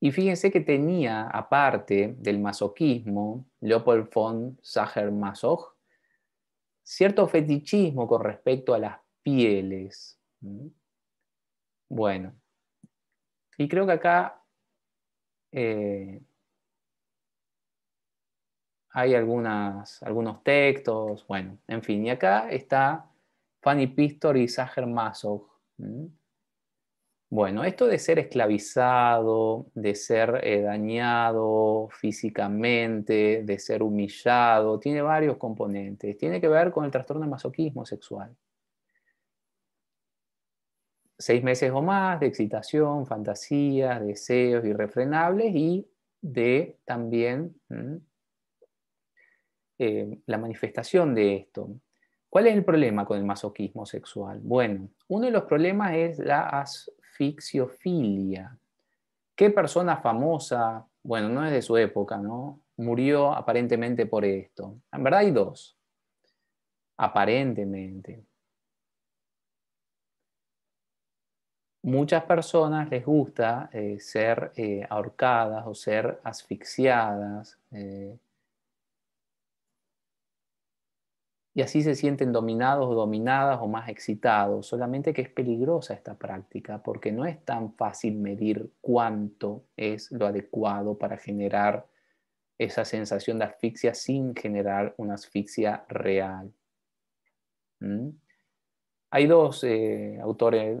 Y fíjense que tenía, aparte del masoquismo, Leopold von Sacher-Masoch, cierto fetichismo con respecto a las pieles. Bueno, y creo que acá eh, hay algunos textos, bueno, en fin, y acá está Fanny Pistor y Sacher Masoch. Bueno, esto de ser esclavizado, de ser eh, dañado físicamente, de ser humillado, tiene varios componentes. Tiene que ver con el trastorno de masoquismo sexual. Seis meses o más de excitación, fantasías, deseos irrefrenables y de también eh, la manifestación de esto. ¿Cuál es el problema con el masoquismo sexual? Bueno, uno de los problemas es la asfixiofilia. ¿Qué persona famosa, bueno, no es de su época, ¿no? Murió aparentemente por esto. En verdad hay dos. Aparentemente. Muchas personas les gusta eh, ser eh, ahorcadas o ser asfixiadas. Eh, y así se sienten dominados o dominadas o más excitados. Solamente que es peligrosa esta práctica porque no es tan fácil medir cuánto es lo adecuado para generar esa sensación de asfixia sin generar una asfixia real. ¿Mm? Hay dos eh, autores,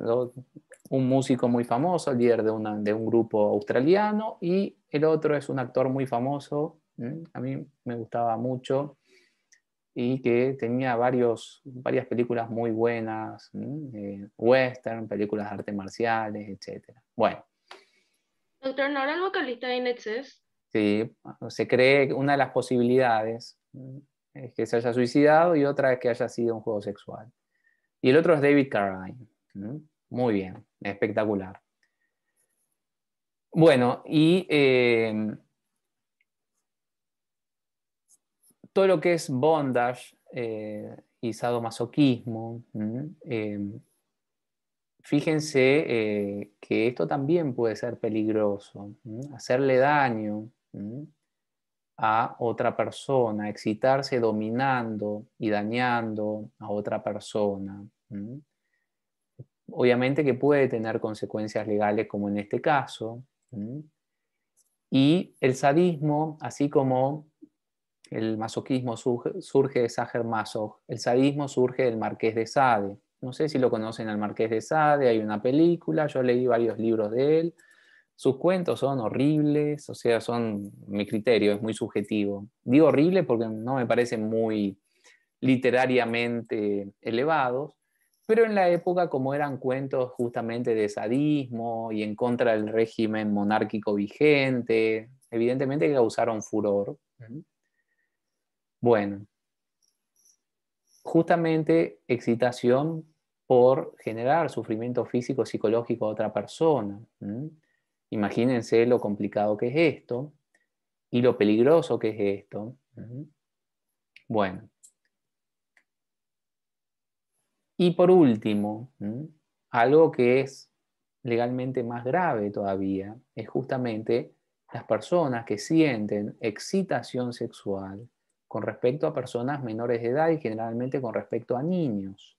un músico muy famoso, líder de, un grupo australiano, y el otro es un actor muy famoso, ¿Mm? a mí me gustaba mucho, y que tenía varios, varias películas muy buenas, eh, western, películas de arte marciales, etc. Bueno.
Doctor, ¿no era el vocalista de Inexes?
Sí, se cree una de las posibilidades es que se haya suicidado y otra es que haya sido un juego sexual. Y el otro es David Carradine. Muy bien, espectacular. Bueno, y eh, todo lo que es bondage eh, y sadomasoquismo, eh, fíjense eh, que esto también puede ser peligroso, hacerle daño a otra persona, excitarse dominando y dañando a otra persona. Obviamente que puede tener consecuencias legales como en este caso. Y el sadismo, así como el masoquismo surge, de Sacher Masoch, el sadismo surge del Marqués de Sade. No sé si lo conocen al Marqués de Sade, hay una película, yo leí varios libros de él. Sus cuentos son horribles, o sea, son mi criterio, es muy subjetivo. Digo horrible porque no me parecen muy literariamente elevados, pero en la época como eran cuentos justamente de sadismo y en contra del régimen monárquico vigente, evidentemente causaron furor. Bueno, justamente excitación por generar sufrimiento físico psicológico a otra persona. Imagínense lo complicado que es esto y lo peligroso que es esto. Bueno. Y por último, algo que es legalmente más grave todavía es justamente las personas que sienten excitación sexual con respecto a personas menores de edad y generalmente con respecto a niños.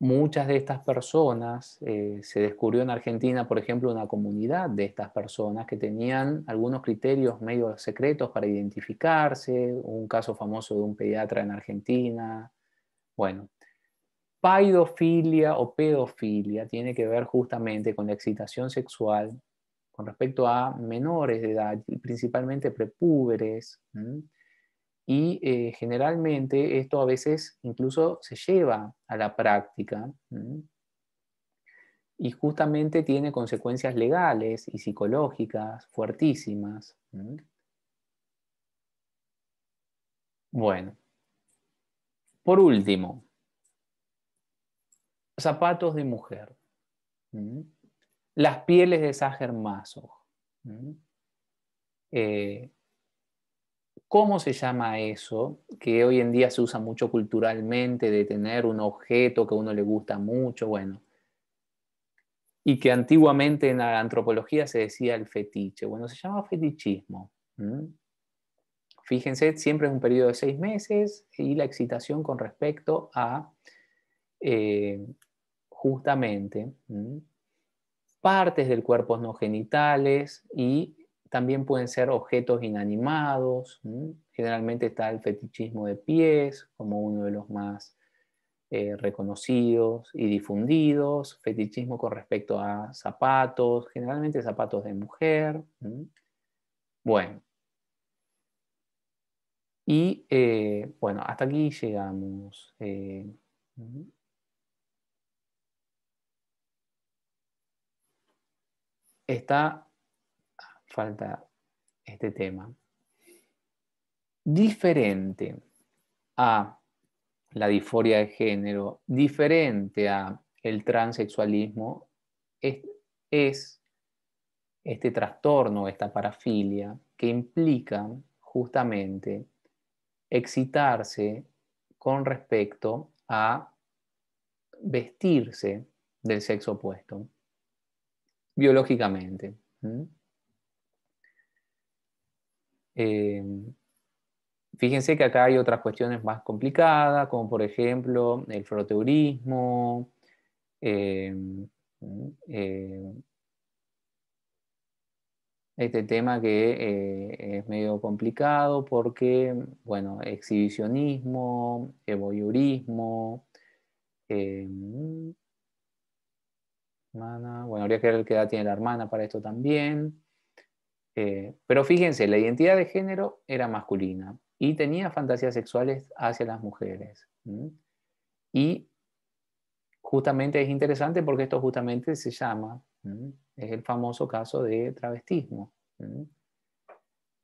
Muchas de estas personas, eh, se descubrió en Argentina, por ejemplo, una comunidad de estas personas que tenían algunos criterios medio secretos para identificarse, un caso famoso de un pediatra en Argentina. Bueno, paidofilia o pedofilia tiene que ver justamente con la excitación sexual con respecto a menores de edad, principalmente prepúberes. Y eh, generalmente esto a veces incluso se lleva a la práctica y justamente tiene consecuencias legales y psicológicas fuertísimas. Bueno, por último, zapatos de mujer las pieles de Sacher Masoch. ¿Mm? Eh, ¿Cómo se llama eso? Que hoy en día se usa mucho culturalmente, de tener un objeto que a uno le gusta mucho, bueno. Y que antiguamente en la antropología se decía el fetiche. Bueno, se llama fetichismo. ¿Mm? Fíjense, siempre es un periodo de seis meses y la excitación con respecto a eh, justamente ¿Mm? partes del cuerpo no genitales y también pueden ser objetos inanimados. Generalmente está el fetichismo de pies como uno de los más eh, reconocidos y difundidos, fetichismo con respecto a zapatos, generalmente zapatos de mujer. Bueno. Y eh, bueno, hasta aquí llegamos. Eh, está, falta este tema, diferente a la disforia de género, diferente a el transexualismo, es este trastorno, esta parafilia, que implica justamente excitarse con respecto a vestirse del sexo opuesto biológicamente. Eh, fíjense que acá hay otras cuestiones más complicadas, como por ejemplo el froteurismo, eh, eh, este tema que es medio complicado porque, bueno, exhibicionismo, evoyurismo, bueno, habría que ver qué edad tiene la hermana para esto también. Eh, pero fíjense, la identidad de género era masculina y tenía fantasías sexuales hacia las mujeres. Y justamente es interesante porque esto justamente se llama, es el famoso caso de travestismo,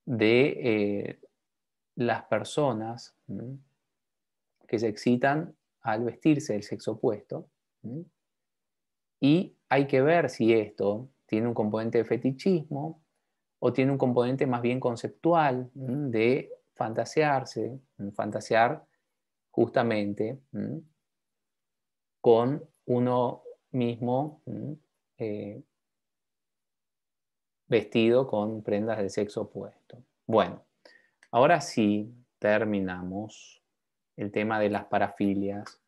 de eh, las personas que se excitan al vestirse del sexo opuesto. Y hay que ver si esto tiene un componente de fetichismo o tiene un componente más bien conceptual de fantasearse, fantasear justamente con uno mismo eh, vestido con prendas del sexo opuesto. Bueno, ahora sí terminamos el tema de las parafilias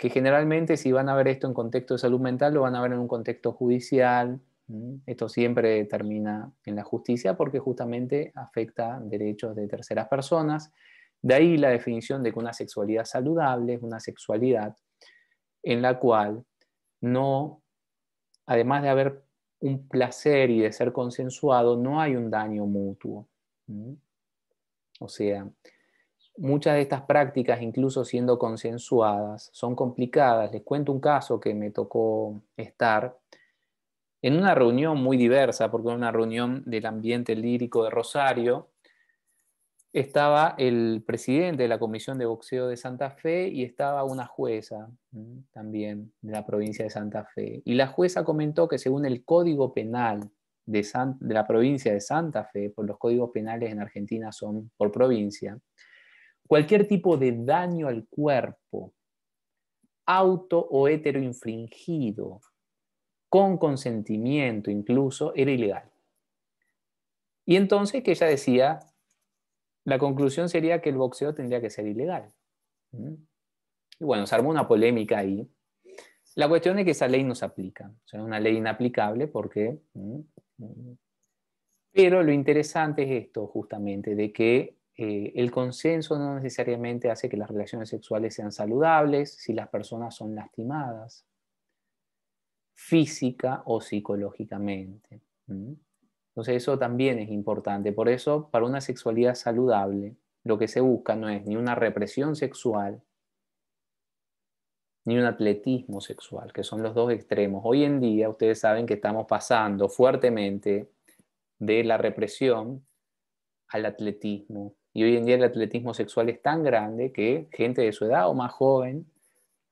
que generalmente si van a ver esto en contexto de salud mental, lo van a ver en un contexto judicial. Esto siempre termina en la justicia porque justamente afecta derechos de terceras personas. De ahí la definición de que una sexualidad saludable es una sexualidad en la cual no, además de haber un placer y de ser consensuado, no hay un daño mutuo. O sea, muchas de estas prácticas, incluso siendo consensuadas, son complicadas. Les cuento un caso que me tocó estar en una reunión muy diversa, porque era una reunión del ambiente lírico de Rosario. Estaba el presidente de la Comisión de Boxeo de Santa Fe y estaba una jueza también de la provincia de Santa Fe. Y la jueza comentó que según el Código Penal de, la provincia de Santa Fe, por los códigos penales en Argentina son por provincia, cualquier tipo de daño al cuerpo, auto o hetero infringido, con consentimiento incluso, era ilegal. Y entonces que ella decía, la conclusión sería que el boxeo tendría que ser ilegal. ¿Mm? Y bueno, se armó una polémica ahí. La cuestión es que esa ley no se aplica, es una ley inaplicable porque... ¿Mm? Pero lo interesante es esto justamente, de que eh, el consenso no necesariamente hace que las relaciones sexuales sean saludables si las personas son lastimadas física o psicológicamente. Entonces eso también es importante. Por eso, para una sexualidad saludable, lo que se busca no es ni una represión sexual, ni un atletismo sexual, que son los dos extremos. Hoy en día ustedes saben que estamos pasando fuertemente de la represión al atletismo, y hoy en día el atletismo sexual es tan grande que gente de su edad o más joven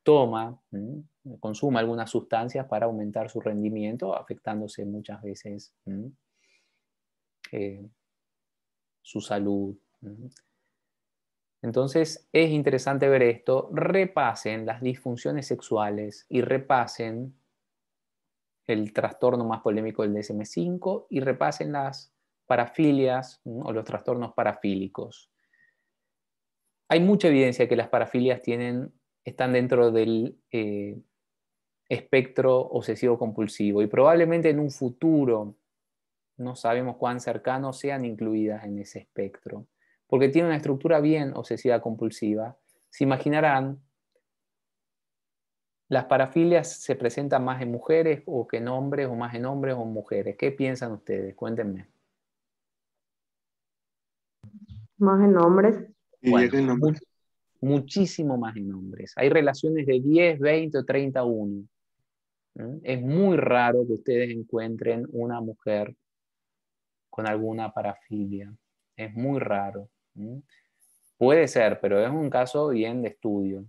toma, consume consuma algunas sustancias para aumentar su rendimiento, afectándose muchas veces eh, su salud. Entonces es interesante ver esto. Repasen las disfunciones sexuales y repasen el trastorno más polémico del DSM5 y repasen las parafilias o los trastornos parafílicos. Hay mucha evidencia que las parafilias tienen, están dentro del eh, espectro obsesivo-compulsivo y probablemente en un futuro, no sabemos cuán cercano, sean incluidas en ese espectro, porque tienen una estructura bien obsesiva-compulsiva. Se imaginarán, las parafilias se presentan más en mujeres o que en hombres, o más en hombres o en mujeres. ¿Qué piensan ustedes? Cuéntenme. Más en hombres. Muchísimo más en hombres. Hay relaciones de 10, 20 o 31. Es muy raro que ustedes encuentren una mujer con alguna parafilia. Es muy raro. Puede ser, pero es un caso bien de estudio.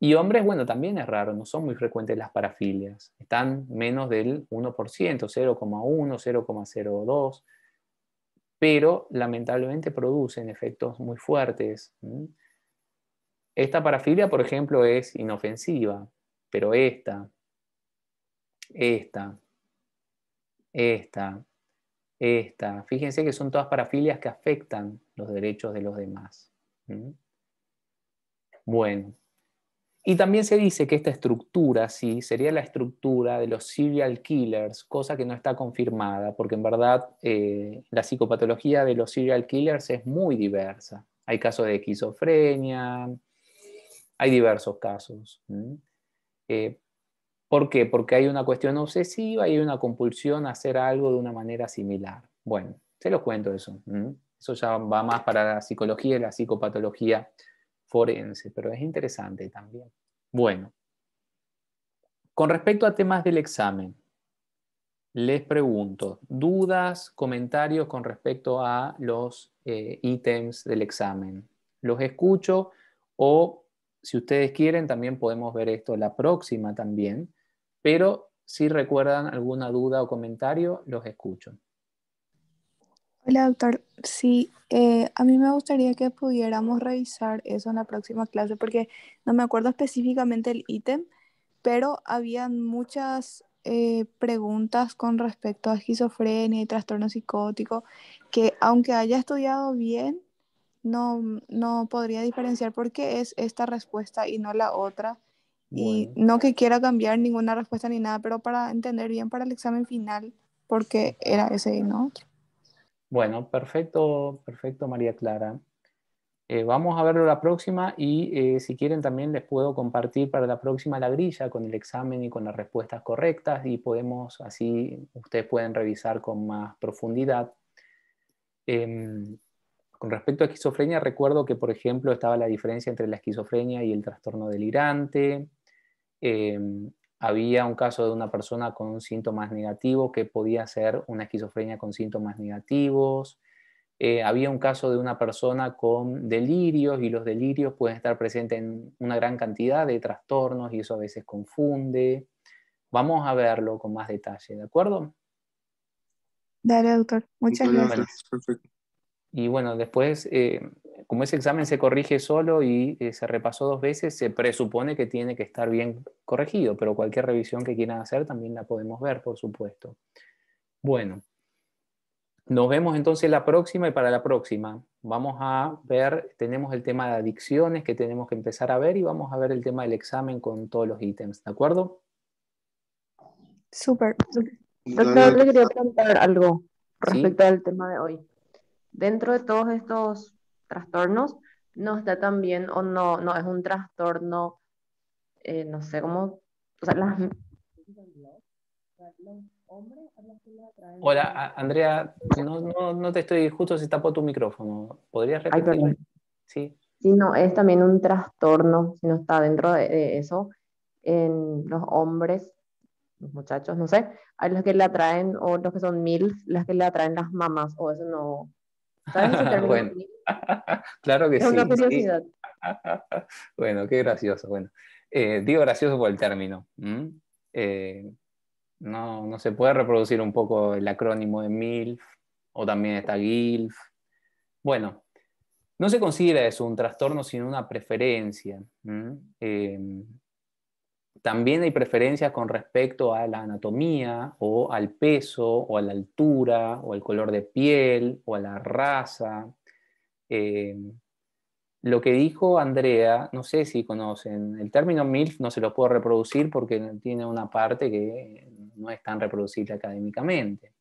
Y hombres, bueno, también es raro, no son muy frecuentes las parafilias. Están menos del 1%, 0,1, 0,02 pero lamentablemente producen efectos muy fuertes. Esta parafilia, por ejemplo, es inofensiva, pero esta, esta, esta, esta, fíjense que son todas parafilias que afectan los derechos de los demás. Bueno, y también se dice que esta estructura, sí, sería la estructura de los serial killers, cosa que no está confirmada, porque en verdad eh, la psicopatología de los serial killers es muy diversa. Hay casos de esquizofrenia, hay diversos casos. Eh, ¿Por qué? Porque hay una cuestión obsesiva y hay una compulsión a hacer algo de una manera similar. Bueno, se los cuento eso. Eso ya va más para la psicología y la psicopatología forense, pero es interesante también. Bueno, con respecto a temas del examen, les pregunto, dudas, comentarios con respecto a los eh, ítems del examen. Los escucho o si ustedes quieren también podemos ver esto la próxima también, pero si recuerdan alguna duda o comentario, los escucho. Hola, doctor. Sí, eh, a mí me gustaría que pudiéramos revisar eso en la próxima clase porque no me acuerdo específicamente el ítem, pero habían muchas eh, preguntas con respecto a esquizofrenia y trastorno psicótico que aunque haya estudiado bien, no, no podría diferenciar por qué es esta respuesta y no la otra. Y no que quiera cambiar ninguna respuesta ni nada, pero para entender bien para el examen final, porque era ese y no bueno, perfecto, perfecto María Clara. Eh, vamos a verlo la próxima y eh, si quieren también les puedo compartir para la próxima la grilla con el examen y con las respuestas correctas y podemos así, ustedes pueden revisar con más profundidad. Em, con respecto a esquizofrenia, recuerdo que por ejemplo estaba la diferencia entre la esquizofrenia y el trastorno delirante, em, había un caso de una persona con síntomas negativos que podía ser una esquizofrenia con síntomas negativos. Eh, había un caso de una persona con delirios y los delirios pueden estar presentes en una gran cantidad de trastornos y eso a veces confunde. Vamos a verlo con más detalle, ¿de acuerdo?
Dale, doctor. Muchas, gracias.
Y bueno, después eh, como ese examen se corrige solo y eh, se repasó dos veces, se presupone que tiene que estar bien corregido, pero cualquier revisión que quieran hacer también la podemos ver, por supuesto. Bueno, nos vemos entonces la próxima y para la próxima vamos a ver, tenemos el tema de adicciones que tenemos que empezar a ver y vamos a ver el tema del examen con todos los ítems, ¿de acuerdo?
Súper.
Doctor, le
quería
preguntar algo respecto
al tema de hoy. Dentro de
todos estos trastornos, no está también o no, no es un trastorno, eh, no sé cómo, o sea, las... Hola, Andrea, no, no, te estoy, justo se tapó tu micrófono. ¿Podrías repetir? sí. Sí, no, es también un trastorno, si no está dentro de, eso, en los hombres, los muchachos, no sé, hay los que le atraen, o los que son mil, las que le atraen las mamás, o eso no. ¿Sabes si término? claro que sí. bueno, qué gracioso. Bueno, eh, digo gracioso por el término. Eh, no, no se puede reproducir un poco el acrónimo de MILF o también está GILF. Bueno, no se considera eso un trastorno, sino una preferencia. Eh, también hay preferencias con respecto a la anatomía o al peso o a la altura o al color de piel o a la raza. Eh, lo que dijo Andrea, no sé si conocen, el término MILF no se lo puedo reproducir porque tiene una parte que no es tan reproducible académicamente.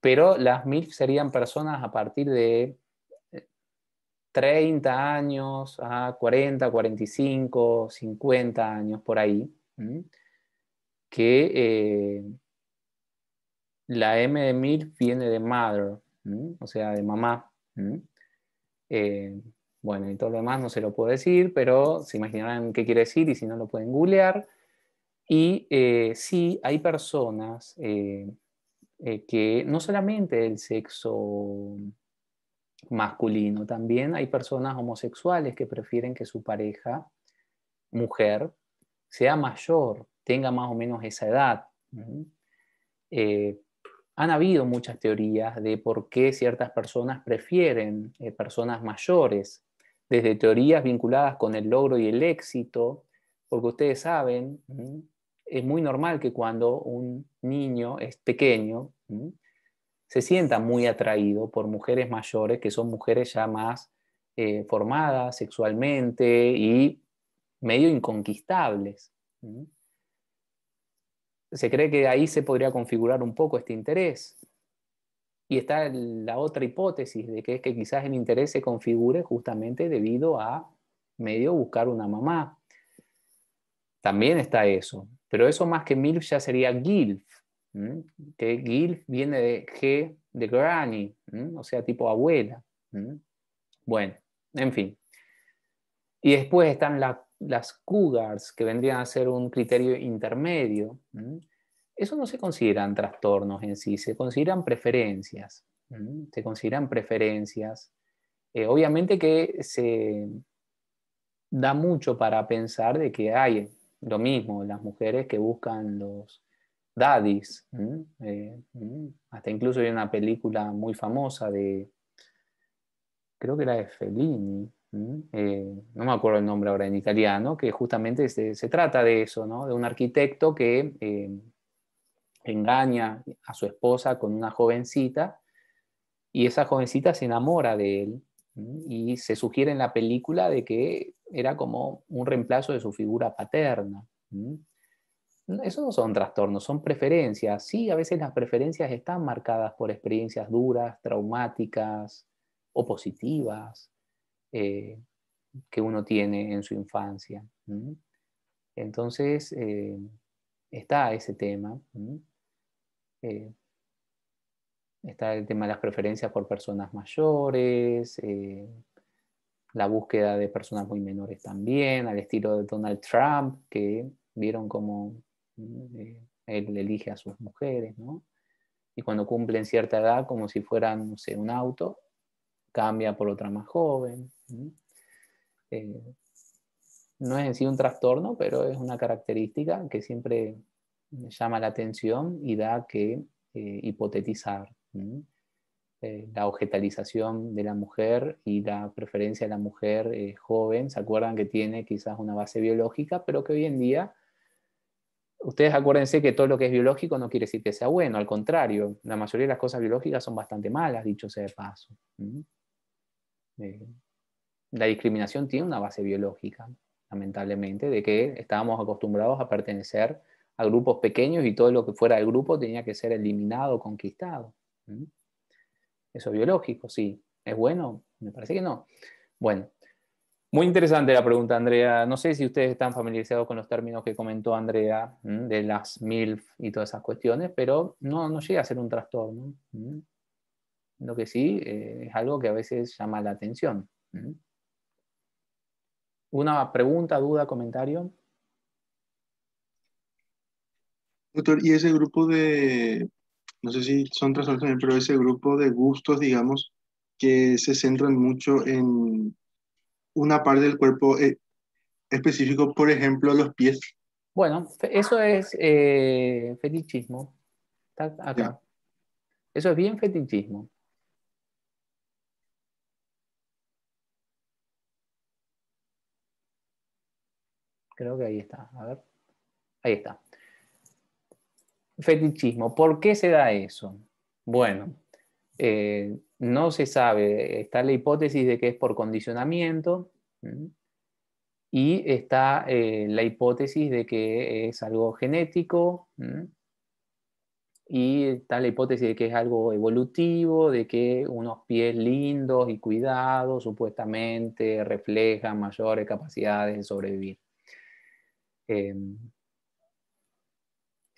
Pero las MILF serían personas a partir de 30 eh, años a 40, 45, 50 años por ahí, que eh, la M de MILF viene de mother, o sea, de mamá. Eh, bueno, y todo lo demás no se lo puedo decir, pero se imaginarán qué quiere decir y si no lo pueden googlear. Y eh, sí, hay personas eh, que no solamente el sexo masculino, también hay personas homosexuales que prefieren que su pareja, mujer, sea mayor, tenga más o menos esa edad han habido muchas teorías de por qué ciertas personas prefieren eh, personas mayores, desde teorías vinculadas con el logro y el éxito, porque ustedes saben, es muy normal que cuando un niño es pequeño, se sienta muy atraído por mujeres mayores, que son mujeres ya más eh, formadas sexualmente y medio inconquistables se cree que ahí se podría configurar un poco este interés. Y está la otra hipótesis de que es que quizás el interés se configure justamente debido a medio buscar una mamá. También está eso. Pero eso más que MILF ya sería GILF. Que GILF viene de G de granny, o sea, tipo abuela. Bueno, en fin. Y después están la las cougars, que vendrían a ser un criterio intermedio, eso no se consideran trastornos en sí, se consideran preferencias. Se consideran preferencias. Eh, obviamente que se da mucho para pensar de que hay lo mismo, las mujeres que buscan los daddies. Eh, hasta incluso hay una película muy famosa de, creo que era de Fellini, eh, no me acuerdo el nombre ahora en italiano, que justamente se, trata de eso, de un arquitecto que eh, engaña a su esposa con una jovencita y esa jovencita se enamora de él y se sugiere en la película de que era como un reemplazo de su figura paterna. Eso no son trastornos, son preferencias. Sí, a veces las preferencias están marcadas por experiencias duras, traumáticas o positivas, eh, que uno tiene en su infancia. Entonces, eh, está ese tema. Eh, está el tema de las preferencias por personas mayores, la búsqueda de personas muy menores también, al estilo de Donald Trump, que vieron cómo él elige a sus mujeres, Y cuando cumplen cierta edad, como si fueran, no sé, un auto, cambia por otra más joven. Eh, no es en sí un trastorno, pero es una característica que siempre llama la atención y da que eh, hipotetizar eh, la objetalización de la mujer y la preferencia de la mujer joven. Se acuerdan que tiene quizás una base biológica, pero que hoy en día, ustedes acuérdense que todo lo que es biológico no quiere decir que sea bueno, al contrario, la mayoría de las cosas biológicas son bastante malas, dicho sea de paso la discriminación tiene una base biológica, lamentablemente, de que estábamos acostumbrados a pertenecer a grupos pequeños y todo lo que fuera del grupo tenía que ser eliminado, conquistado. Eso es biológico, sí. ¿Es bueno? Me parece que no. Bueno, muy interesante la pregunta, Andrea. No sé si ustedes están familiarizados con los términos que comentó Andrea de las MILF y todas esas cuestiones, pero no, no llega a ser un trastorno. Lo que sí eh, es algo que a veces llama la atención. ¿Una pregunta, duda, comentario?
Doctor, y ese grupo de, no sé si son trastornos pero ese grupo de gustos, digamos, que se centran mucho en una parte del cuerpo eh, específico, por ejemplo, los pies.
Bueno, eso es eh, fetichismo. Eso es bien fetichismo. Creo que ahí está. A ver. Ahí está. Fetichismo. ¿Por qué se da eso? Bueno, eh, no se sabe. Está la hipótesis de que es por condicionamiento y está eh, la hipótesis de que es algo genético y está la hipótesis de que es algo evolutivo, de que unos pies lindos y cuidados supuestamente reflejan mayores capacidades de sobrevivir. Eh,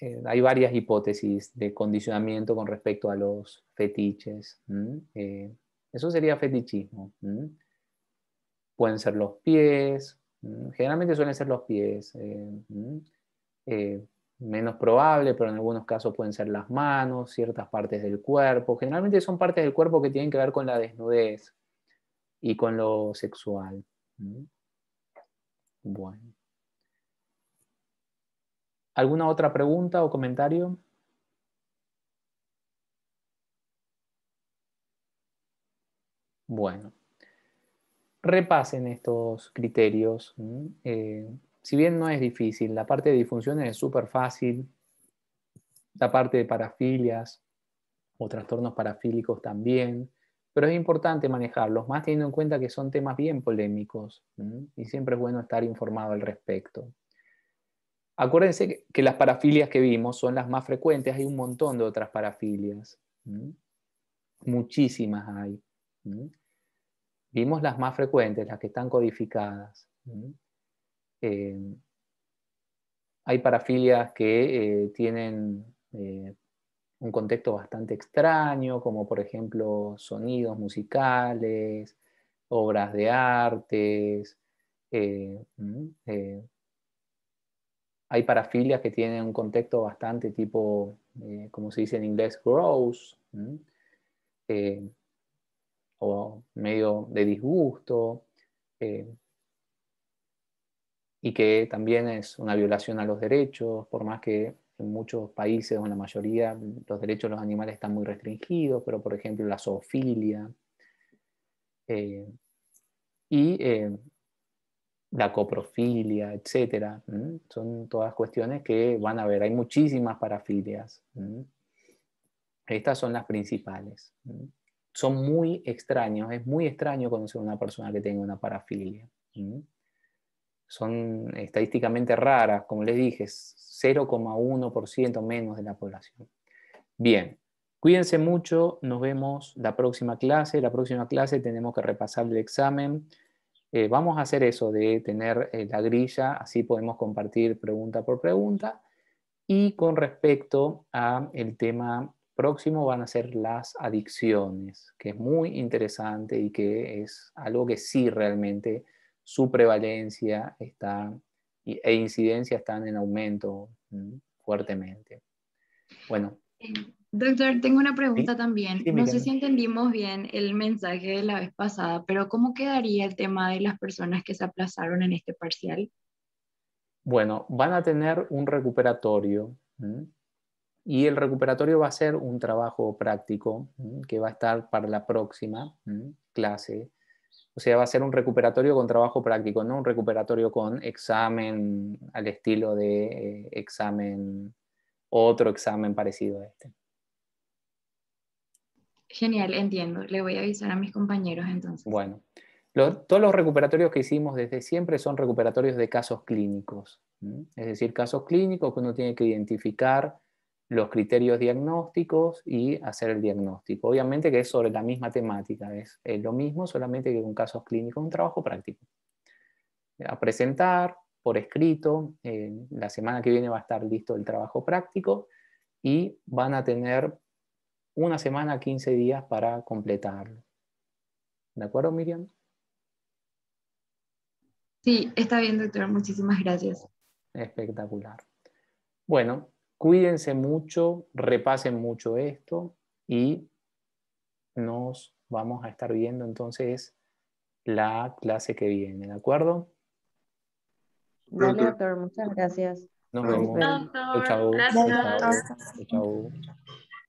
eh, hay varias hipótesis de condicionamiento con respecto a los fetiches. Eh, eso sería fetichismo. Pueden ser los pies, generalmente suelen ser los pies. menos probable, pero en algunos casos pueden ser las manos, ciertas partes del cuerpo. Generalmente son partes del cuerpo que tienen que ver con la desnudez y con lo sexual. Bueno. ¿Alguna otra pregunta o comentario? Bueno, repasen estos criterios. Eh, si bien no es difícil, la parte de disfunciones es súper fácil, la parte de parafilias o trastornos parafílicos también, pero es importante manejarlos, más teniendo en cuenta que son temas bien polémicos y siempre es bueno estar informado al respecto. Acuérdense que, las parafilias que vimos son las más frecuentes, hay un montón de otras parafilias, muchísimas hay. Vimos las más frecuentes, las que están codificadas. Eh, hay parafilias que eh, tienen eh, un contexto bastante extraño, como por ejemplo sonidos musicales, obras de artes, eh, hay parafilias que tienen un contexto bastante tipo, eh, como se dice en inglés, gross, eh, o medio de disgusto, eh, y que también es una violación a los derechos, por más que en muchos países o en la mayoría los derechos de los animales están muy restringidos, pero por ejemplo la zoofilia. y la coprofilia, etcétera. Son todas cuestiones que van a ver. Hay muchísimas parafilias. Estas son las principales. Son muy extraños. Es muy extraño conocer a una persona que tenga una parafilia. Son estadísticamente raras, como les dije, 0,1% menos de la población. Bien, cuídense mucho. Nos vemos la próxima clase. La próxima clase tenemos que repasar el examen. Eh, vamos a hacer eso de tener eh, la grilla, así podemos compartir pregunta por pregunta. Y con respecto al tema próximo van a ser las adicciones, que es muy interesante y que es algo que sí realmente su prevalencia está e incidencia están en aumento mm, fuertemente. Bueno, Doctor, tengo una pregunta también. no sé si entendimos bien el mensaje de la vez pasada, pero ¿cómo quedaría el tema de las personas que se aplazaron en este parcial? Bueno, van a tener un recuperatorio y el recuperatorio va a ser un trabajo práctico que va a estar para la próxima clase. O sea, va a ser un recuperatorio con trabajo práctico, no un recuperatorio con examen al estilo de eh, examen, otro examen parecido a este.
Genial, entiendo. Le voy a avisar a mis compañeros entonces.
Bueno, todos los recuperatorios que hicimos desde siempre son recuperatorios de casos clínicos. Es decir, casos clínicos que uno tiene que identificar los criterios diagnósticos y hacer el diagnóstico. Obviamente que es sobre la misma temática, es, lo mismo, solamente que con casos clínicos, un trabajo práctico. A presentar por escrito, eh, la semana que viene va a estar listo el trabajo práctico y van a tener una semana, 15 días para completarlo. ¿De acuerdo, Miriam?
Sí, está bien, doctor. Muchísimas
gracias. Espectacular. Bueno, cuídense mucho, repasen mucho esto y nos vamos a estar viendo entonces la clase que viene, ¿de acuerdo?
doctor, muchas gracias. Nos vemos.